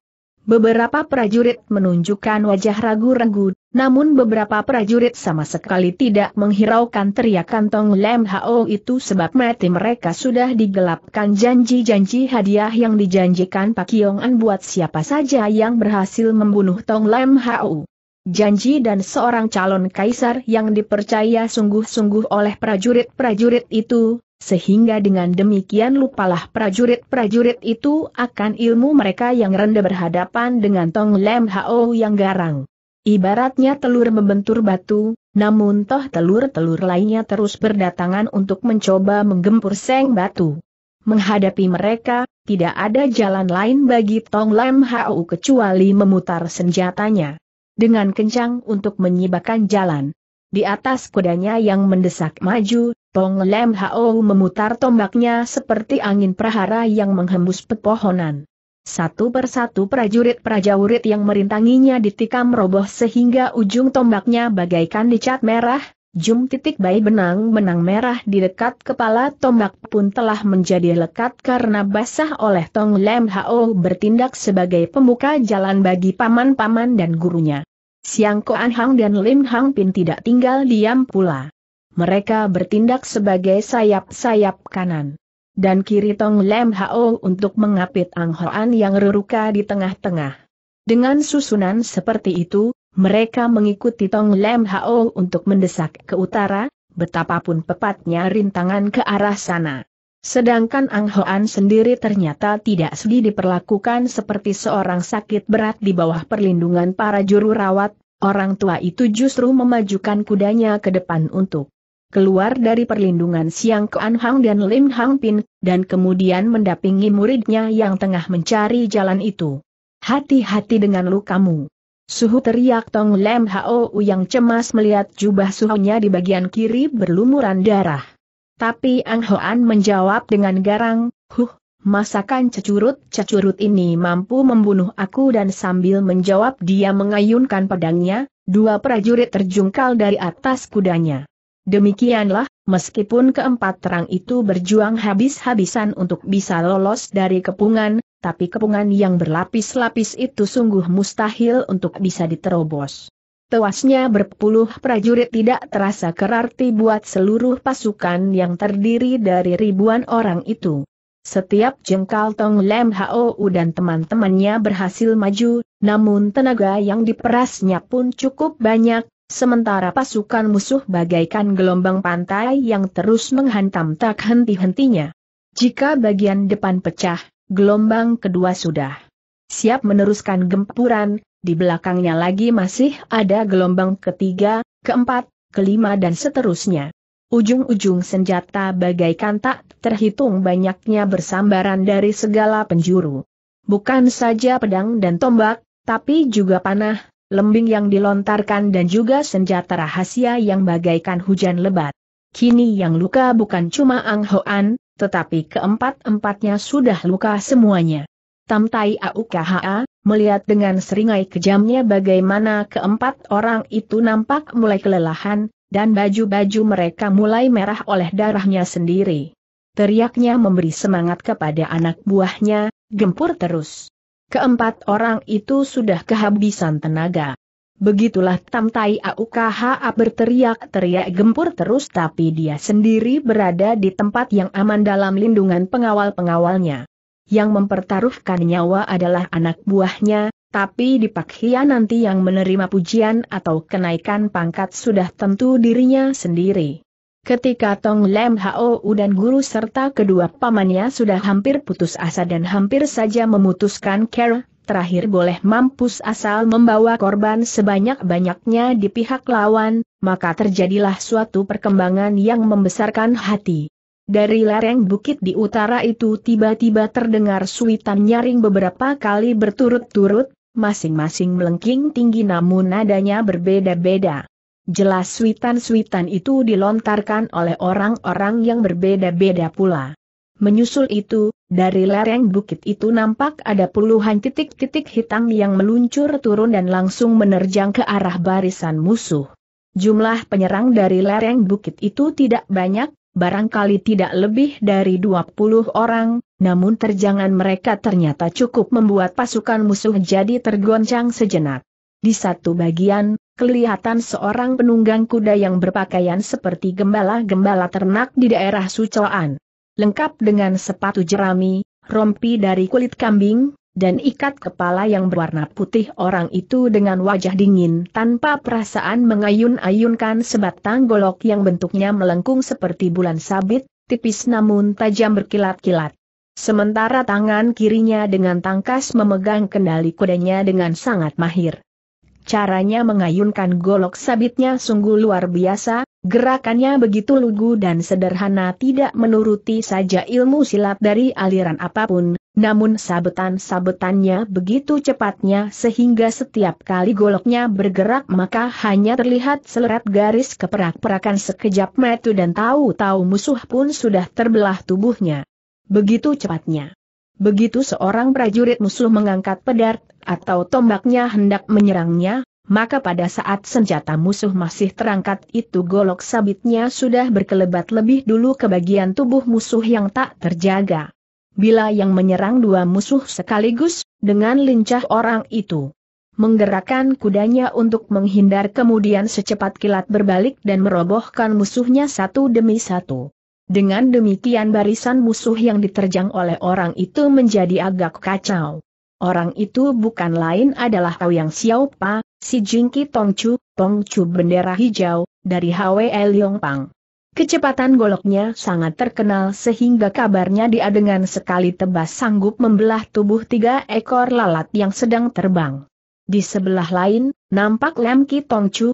Beberapa prajurit menunjukkan wajah ragu-ragu, namun beberapa prajurit sama sekali tidak menghiraukan teriakan Tong Lem Hao itu sebab mati mereka sudah digelapkan janji-janji hadiah yang dijanjikan Pak Yong An buat siapa saja yang berhasil membunuh Tong Lem Hao. Janji dan seorang calon kaisar yang dipercaya sungguh-sungguh oleh prajurit-prajurit itu, sehingga dengan demikian lupalah prajurit-prajurit itu akan ilmu mereka yang rendah berhadapan dengan Tong Lem Hao yang garang. Ibaratnya telur membentur batu, namun toh telur-telur lainnya terus berdatangan untuk mencoba menggempur seng batu. Menghadapi mereka, tidak ada jalan lain bagi Tong Lam Hau kecuali memutar senjatanya. Dengan kencang untuk menyibakkan jalan. Di atas kudanya yang mendesak maju, Tong Lam Hau memutar tombaknya seperti angin prahara yang menghembus pepohonan. Satu persatu prajurit-prajurit yang merintanginya ditikam roboh sehingga ujung tombaknya bagaikan dicat merah, jum titik bayi benang-benang merah di dekat kepala tombak pun telah menjadi lekat karena basah oleh Tong Lem Hao bertindak sebagai pembuka jalan bagi paman-paman dan gurunya. Siang Koan Hang dan Lim Hang Pin tidak tinggal diam pula. Mereka bertindak sebagai sayap-sayap kanan dan kiri Tong Lem Hao untuk mengapit Ang Hoan yang reruka di tengah-tengah. Dengan susunan seperti itu, mereka mengikuti Tong Lem Hao untuk mendesak ke utara, betapapun pepatnya rintangan ke arah sana. Sedangkan Ang Hoan sendiri ternyata tidak sedih diperlakukan seperti seorang sakit berat di bawah perlindungan para juru rawat, orang tua itu justru memajukan kudanya ke depan untuk keluar dari perlindungan Siang Kuan Hang dan Lim Hang Pin, dan kemudian mendampingi muridnya yang tengah mencari jalan itu. Hati-hati dengan lukamu. Suhu teriak Tong Lem Hao yang cemas melihat jubah suhunya di bagian kiri berlumuran darah. Tapi Ang Hoan menjawab dengan garang, huh, masakan cecurut-cecurut ini mampu membunuh aku dan sambil menjawab dia mengayunkan pedangnya, dua prajurit terjungkal dari atas kudanya. Demikianlah, meskipun keempat terang itu berjuang habis-habisan untuk bisa lolos dari kepungan, tapi kepungan yang berlapis-lapis itu sungguh mustahil untuk bisa diterobos. Tewasnya berpuluh prajurit tidak terasa kerarti buat seluruh pasukan yang terdiri dari ribuan orang itu. Setiap jengkal Tong Lem Hou dan teman-temannya berhasil maju, namun tenaga yang diperasnya pun cukup banyak, Sementara pasukan musuh bagaikan gelombang pantai yang terus menghantam tak henti-hentinya. Jika bagian depan pecah, gelombang kedua sudah siap meneruskan gempuran, di belakangnya lagi masih ada gelombang ketiga, keempat, kelima dan seterusnya. Ujung-ujung senjata bagaikan tak terhitung banyaknya bersambaran dari segala penjuru. Bukan saja pedang dan tombak, tapi juga panah, lembing yang dilontarkan dan juga senjata rahasia yang bagaikan hujan lebat. Kini yang luka bukan cuma Ang Hoan, tetapi keempat-empatnya sudah luka semuanya. Tam Tai Aukha, melihat dengan seringai kejamnya bagaimana keempat orang itu nampak mulai kelelahan, dan baju-baju mereka mulai merah oleh darahnya sendiri. Teriaknya memberi semangat kepada anak buahnya, gempur terus. Keempat orang itu sudah kehabisan tenaga. Begitulah Tam Tai AUKHA berteriak-teriak gempur terus tapi dia sendiri berada di tempat yang aman dalam lindungan pengawal-pengawalnya. Yang mempertaruhkan nyawa adalah anak buahnya, tapi di Pakhia nanti yang menerima pujian atau kenaikan pangkat sudah tentu dirinya sendiri. Ketika Tong Lem Hao dan guru serta kedua pamannya sudah hampir putus asa dan hampir saja memutuskan care, terakhir boleh mampus asal membawa korban sebanyak-banyaknya di pihak lawan, maka terjadilah suatu perkembangan yang membesarkan hati. Dari lereng bukit di utara itu tiba-tiba terdengar suitan nyaring beberapa kali berturut-turut, masing-masing melengking tinggi namun nadanya berbeda-beda. Jelas suitan-suitan itu dilontarkan oleh orang-orang yang berbeda-beda pula. Menyusul itu, dari lereng bukit itu nampak ada puluhan titik-titik hitam yang meluncur turun dan langsung menerjang ke arah barisan musuh. Jumlah penyerang dari lereng bukit itu tidak banyak, barangkali tidak lebih dari 20 orang, namun terjangan mereka ternyata cukup membuat pasukan musuh jadi tergoncang sejenak. Di satu bagian, kelihatan seorang penunggang kuda yang berpakaian seperti gembala-gembala ternak di daerah Sucoan. Lengkap dengan sepatu jerami, rompi dari kulit kambing, dan ikat kepala yang berwarna putih orang itu dengan wajah dingin tanpa perasaan mengayun-ayunkan sebatang golok yang bentuknya melengkung seperti bulan sabit, tipis namun tajam berkilat-kilat. Sementara tangan kirinya dengan tangkas memegang kendali kudanya dengan sangat mahir. Caranya mengayunkan golok sabitnya sungguh luar biasa, gerakannya begitu lugu dan sederhana tidak menuruti saja ilmu silat dari aliran apapun, namun sabetan-sabetannya begitu cepatnya sehingga setiap kali goloknya bergerak maka hanya terlihat seleret garis keperak-perakan sekejap metu dan tahu-tahu musuh pun sudah terbelah tubuhnya. Begitu cepatnya. Begitu seorang prajurit musuh mengangkat pedar atau tombaknya hendak menyerangnya, maka pada saat senjata musuh masih terangkat itu golok sabitnya sudah berkelebat lebih dulu ke bagian tubuh musuh yang tak terjaga. Bila yang menyerang dua musuh sekaligus, dengan lincah orang itu menggerakkan kudanya untuk menghindar kemudian secepat kilat berbalik dan merobohkan musuhnya satu demi satu. Dengan demikian barisan musuh yang diterjang oleh orang itu menjadi agak kacau. Orang itu bukan lain adalah Hau Yang Xiaopa, si Jingki tongchu, tongchu bendera hijau, dari HWE Liongpang. Kecepatan goloknya sangat terkenal sehingga kabarnya dia dengan sekali tebas sanggup membelah tubuh tiga ekor lalat yang sedang terbang. Di sebelah lain, nampak Lam Ki tongchu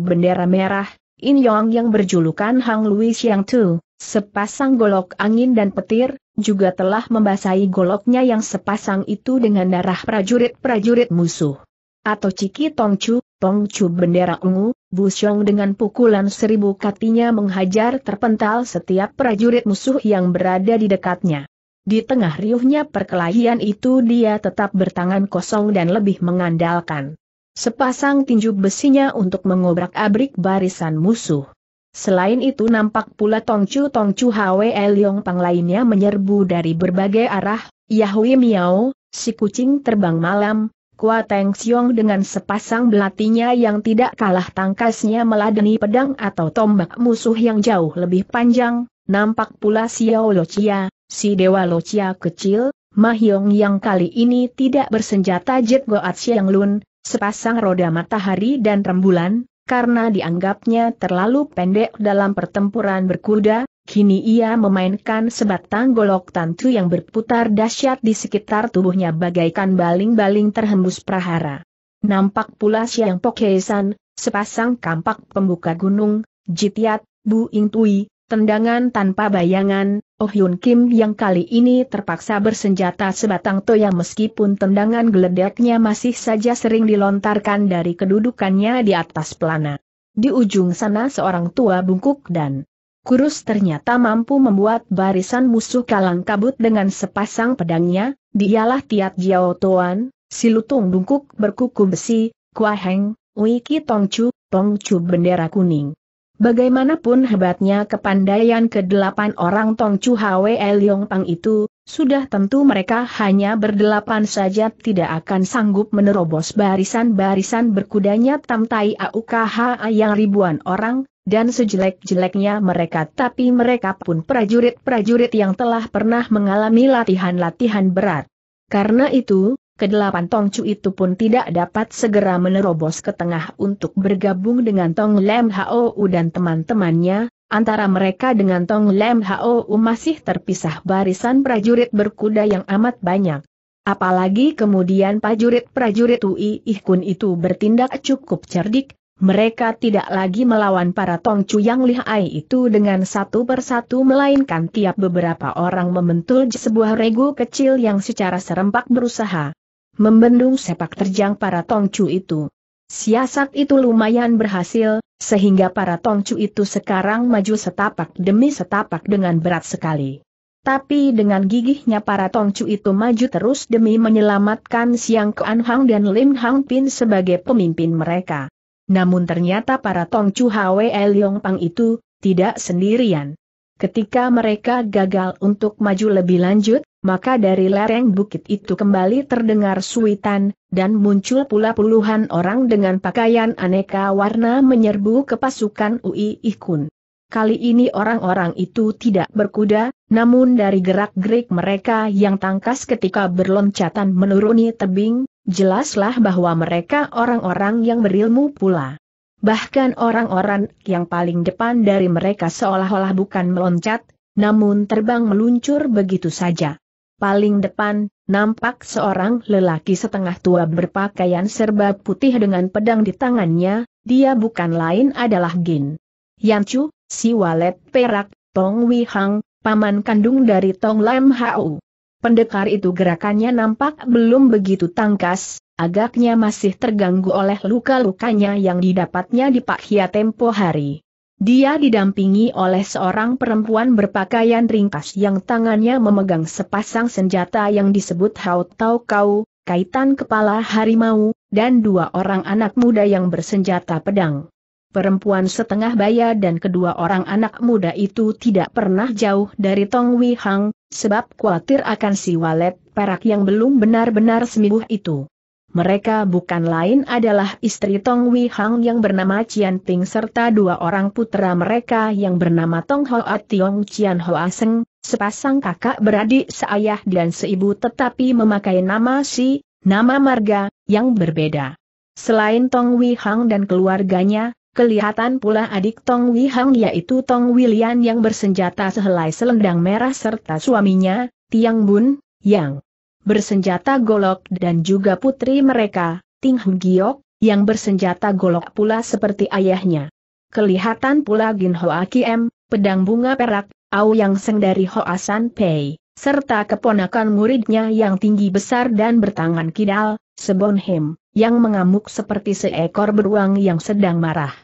bendera merah, In Yong yang berjulukan Hang louis yang Tu, Sepasang golok angin dan petir, juga telah membasahi goloknya yang sepasang itu dengan darah prajurit-prajurit musuh. Atau Ciki Tongcu, Tongcu bendera ungu, Busyong dengan pukulan seribu katinya menghajar terpental setiap prajurit musuh yang berada di dekatnya. Di tengah riuhnya perkelahian itu dia tetap bertangan kosong dan lebih mengandalkan sepasang tinju besinya untuk mengobrak-abrik barisan musuh. Selain itu nampak pula Tongcu Tongcu Hwe Elyong Pang lainnya menyerbu dari berbagai arah, Yahui Miao, si kucing terbang malam, Kua Teng Siong dengan sepasang belatinya yang tidak kalah tangkasnya meladeni pedang atau tombak musuh yang jauh lebih panjang, nampak pula Xiao Locia, si Dewa Locia kecil, Mahyong yang kali ini tidak bersenjata Jet Goat Siang Lun, sepasang roda matahari dan rembulan, karena dianggapnya terlalu pendek dalam pertempuran berkuda, kini ia memainkan sebatang golok tantu yang berputar dahsyat di sekitar tubuhnya bagaikan baling-baling terhembus prahara. Nampak pula Siang Pokesan, sepasang kampak pembuka gunung, Jitiat, Bu Intui, Tendangan tanpa bayangan, Oh Yun Kim yang kali ini terpaksa bersenjata sebatang toya meskipun tendangan geledeknya masih saja sering dilontarkan dari kedudukannya di atas pelana. Di ujung sana seorang tua bungkuk dan kurus ternyata mampu membuat barisan musuh kalang kabut dengan sepasang pedangnya, dialah Tiat Jiao Toan, si lutung bungkuk berkuku besi, Kuaheng, Wiki Tongcu, Tongcu bendera kuning. Bagaimanapun hebatnya kepandaian kedelapan orang Tong Chu Hwe Liong Pang itu, sudah tentu mereka hanya berdelapan saja tidak akan sanggup menerobos barisan-barisan berkudanya Tam Tai AUKH yang ribuan orang, dan sejelek-jeleknya mereka tapi mereka pun prajurit-prajurit yang telah pernah mengalami latihan-latihan berat. Karena itu, kedelapan Tong itu pun tidak dapat segera menerobos ke tengah untuk bergabung dengan Tong Lem U dan teman-temannya, antara mereka dengan Tong Lem U masih terpisah barisan prajurit berkuda yang amat banyak. Apalagi kemudian prajurit-prajurit Ui Ihkun itu bertindak cukup cerdik, mereka tidak lagi melawan para tongcu yang lihai itu dengan satu persatu melainkan tiap beberapa orang membentuk sebuah regu kecil yang secara serempak berusaha membendung sepak terjang para tongcu itu. Siasat itu lumayan berhasil, sehingga para tongcu itu sekarang maju setapak demi setapak dengan berat sekali. Tapi dengan gigihnya para tongcu itu maju terus demi menyelamatkan Siang Kuan Hang dan Lim Hang Pin sebagai pemimpin mereka. Namun ternyata para tongcu Hwe Leong Pang itu, tidak sendirian. Ketika mereka gagal untuk maju lebih lanjut, maka dari lereng bukit itu kembali terdengar suitan, dan muncul pula puluhan orang dengan pakaian aneka warna menyerbu ke pasukan Ui Ikun. Kali ini orang-orang itu tidak berkuda, namun dari gerak-gerik mereka yang tangkas ketika berloncatan menuruni tebing, jelaslah bahwa mereka orang-orang yang berilmu pula. Bahkan orang-orang yang paling depan dari mereka seolah-olah bukan meloncat, namun terbang meluncur begitu saja paling depan, nampak seorang lelaki setengah tua berpakaian serba putih dengan pedang di tangannya, dia bukan lain adalah Gin. Chu, si walet perak, Tong Wihang, paman kandung dari Tong Lam Hau. Pendekar itu gerakannya nampak belum begitu tangkas, agaknya masih terganggu oleh luka-lukanya yang didapatnya di Pak Hia tempo hari. Dia didampingi oleh seorang perempuan berpakaian ringkas yang tangannya memegang sepasang senjata yang disebut Hao Tau Kau, kaitan kepala harimau, dan dua orang anak muda yang bersenjata pedang. Perempuan setengah baya dan kedua orang anak muda itu tidak pernah jauh dari Tong Wei Hang, sebab khawatir akan si walet perak yang belum benar-benar sembuh itu. Mereka bukan lain adalah istri Tong Wei Hang yang bernama Cian Ting serta dua orang putra mereka yang bernama Tong Hoa Tiong Cian Hoa Aseng, sepasang kakak beradik seayah dan seibu tetapi memakai nama Si, nama marga, yang berbeda. Selain Tong Wei Hang dan keluarganya, kelihatan pula adik Tong Wei Hang yaitu Tong Wilian yang bersenjata sehelai selendang merah serta suaminya, Tiang Bun, yang bersenjata golok dan juga putri mereka, Ting Hung Giok, yang bersenjata golok pula seperti ayahnya. Kelihatan pula Gin Hoa Kiem, pedang bunga perak, Au Yang Seng dari Hoa San Pei, serta keponakan muridnya yang tinggi besar dan bertangan kidal, Sebon Him, yang mengamuk seperti seekor beruang yang sedang marah.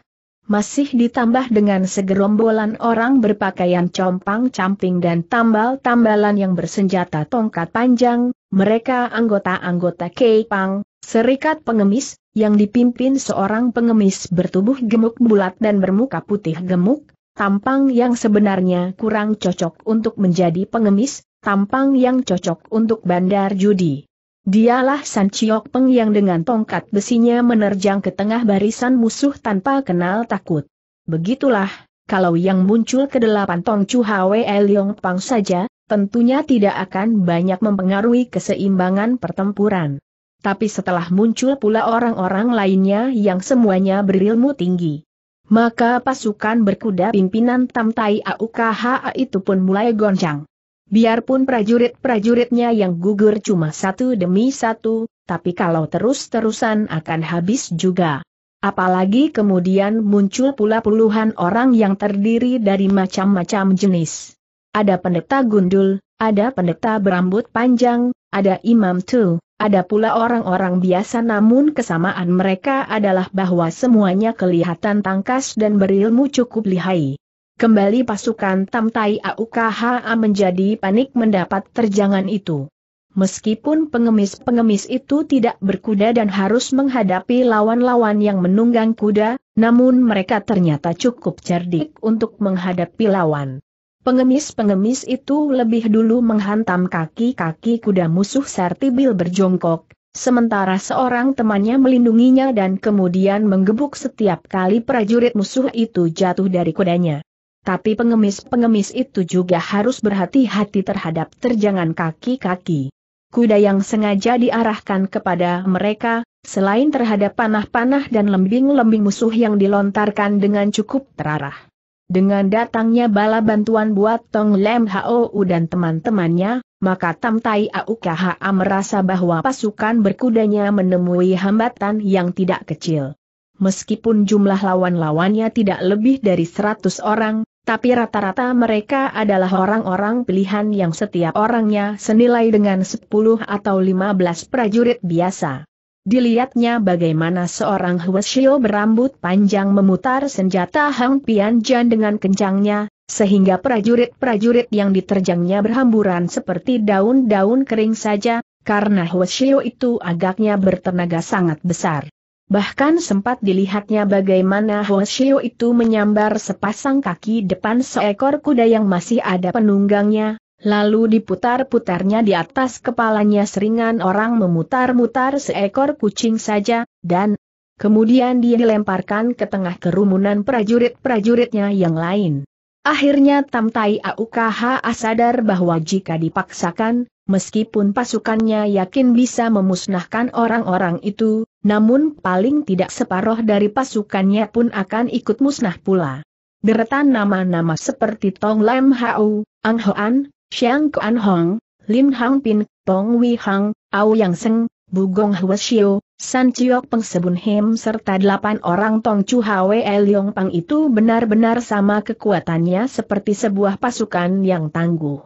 Masih ditambah dengan segerombolan orang berpakaian compang-camping dan tambal-tambalan yang bersenjata tongkat panjang, mereka anggota-anggota Kepang, serikat pengemis, yang dipimpin seorang pengemis bertubuh gemuk bulat dan bermuka putih gemuk, tampang yang sebenarnya kurang cocok untuk menjadi pengemis, tampang yang cocok untuk bandar judi. Dialah San Chiok Peng yang dengan tongkat besinya menerjang ke tengah barisan musuh tanpa kenal takut. Begitulah, kalau yang muncul ke delapan Tong Chu Hwe Liong Pang saja, tentunya tidak akan banyak mempengaruhi keseimbangan pertempuran. Tapi setelah muncul pula orang-orang lainnya yang semuanya berilmu tinggi. Maka pasukan berkuda pimpinan Tamtai AUKHA itu pun mulai goncang. Biarpun prajurit-prajuritnya yang gugur cuma satu demi satu, tapi kalau terus-terusan akan habis juga. Apalagi kemudian muncul pula puluhan orang yang terdiri dari macam-macam jenis ada pendeta gundul, ada pendeta berambut panjang, ada imam tu, ada pula orang-orang biasa namun kesamaan mereka adalah bahwa semuanya kelihatan tangkas dan berilmu cukup lihai. Kembali pasukan Tamtai AUKHA menjadi panik mendapat terjangan itu. Meskipun pengemis-pengemis itu tidak berkuda dan harus menghadapi lawan-lawan yang menunggang kuda, namun mereka ternyata cukup cerdik untuk menghadapi lawan. Pengemis-pengemis itu lebih dulu menghantam kaki-kaki kuda musuh Sertibil berjongkok, sementara seorang temannya melindunginya dan kemudian menggebuk setiap kali prajurit musuh itu jatuh dari kudanya. Tapi pengemis-pengemis itu juga harus berhati-hati terhadap terjangan kaki-kaki. Kuda yang sengaja diarahkan kepada mereka, selain terhadap panah-panah dan lembing-lembing musuh yang dilontarkan dengan cukup terarah. Dengan datangnya bala bantuan buat Tong Lem Hou dan teman-temannya, maka Tam Tai Aukha merasa bahwa pasukan berkudanya menemui hambatan yang tidak kecil. Meskipun jumlah lawan-lawannya tidak lebih dari 100 orang, tapi rata-rata mereka adalah orang-orang pilihan yang setiap orangnya senilai dengan 10 atau 15 prajurit biasa. Dilihatnya bagaimana seorang Huashio berambut panjang memutar senjata Hang Pianjan dengan kencangnya, sehingga prajurit-prajurit yang diterjangnya berhamburan seperti daun-daun kering saja, karena Huashio itu agaknya bertenaga sangat besar. Bahkan sempat dilihatnya bagaimana Huashio itu menyambar sepasang kaki depan seekor kuda yang masih ada penunggangnya, Lalu diputar-putarnya di atas kepalanya seringan orang memutar-mutar seekor kucing saja, dan kemudian dia dilemparkan ke tengah kerumunan prajurit-prajuritnya yang lain. Akhirnya Tamtai Aukaha sadar bahwa jika dipaksakan, meskipun pasukannya yakin bisa memusnahkan orang-orang itu, namun paling tidak separoh dari pasukannya pun akan ikut musnah pula. Deretan nama-nama seperti Tong Lam Hau, Ang Hoan, Xiang Kuan Hong, Lim Hang Pin, Tong Wei Hang, Ao Yang Seng, Bugong Hua Xiu, San Chiok Peng Sebun Hem serta delapan orang Tong Chu Hwe Liong Pang itu benar-benar sama kekuatannya seperti sebuah pasukan yang tangguh.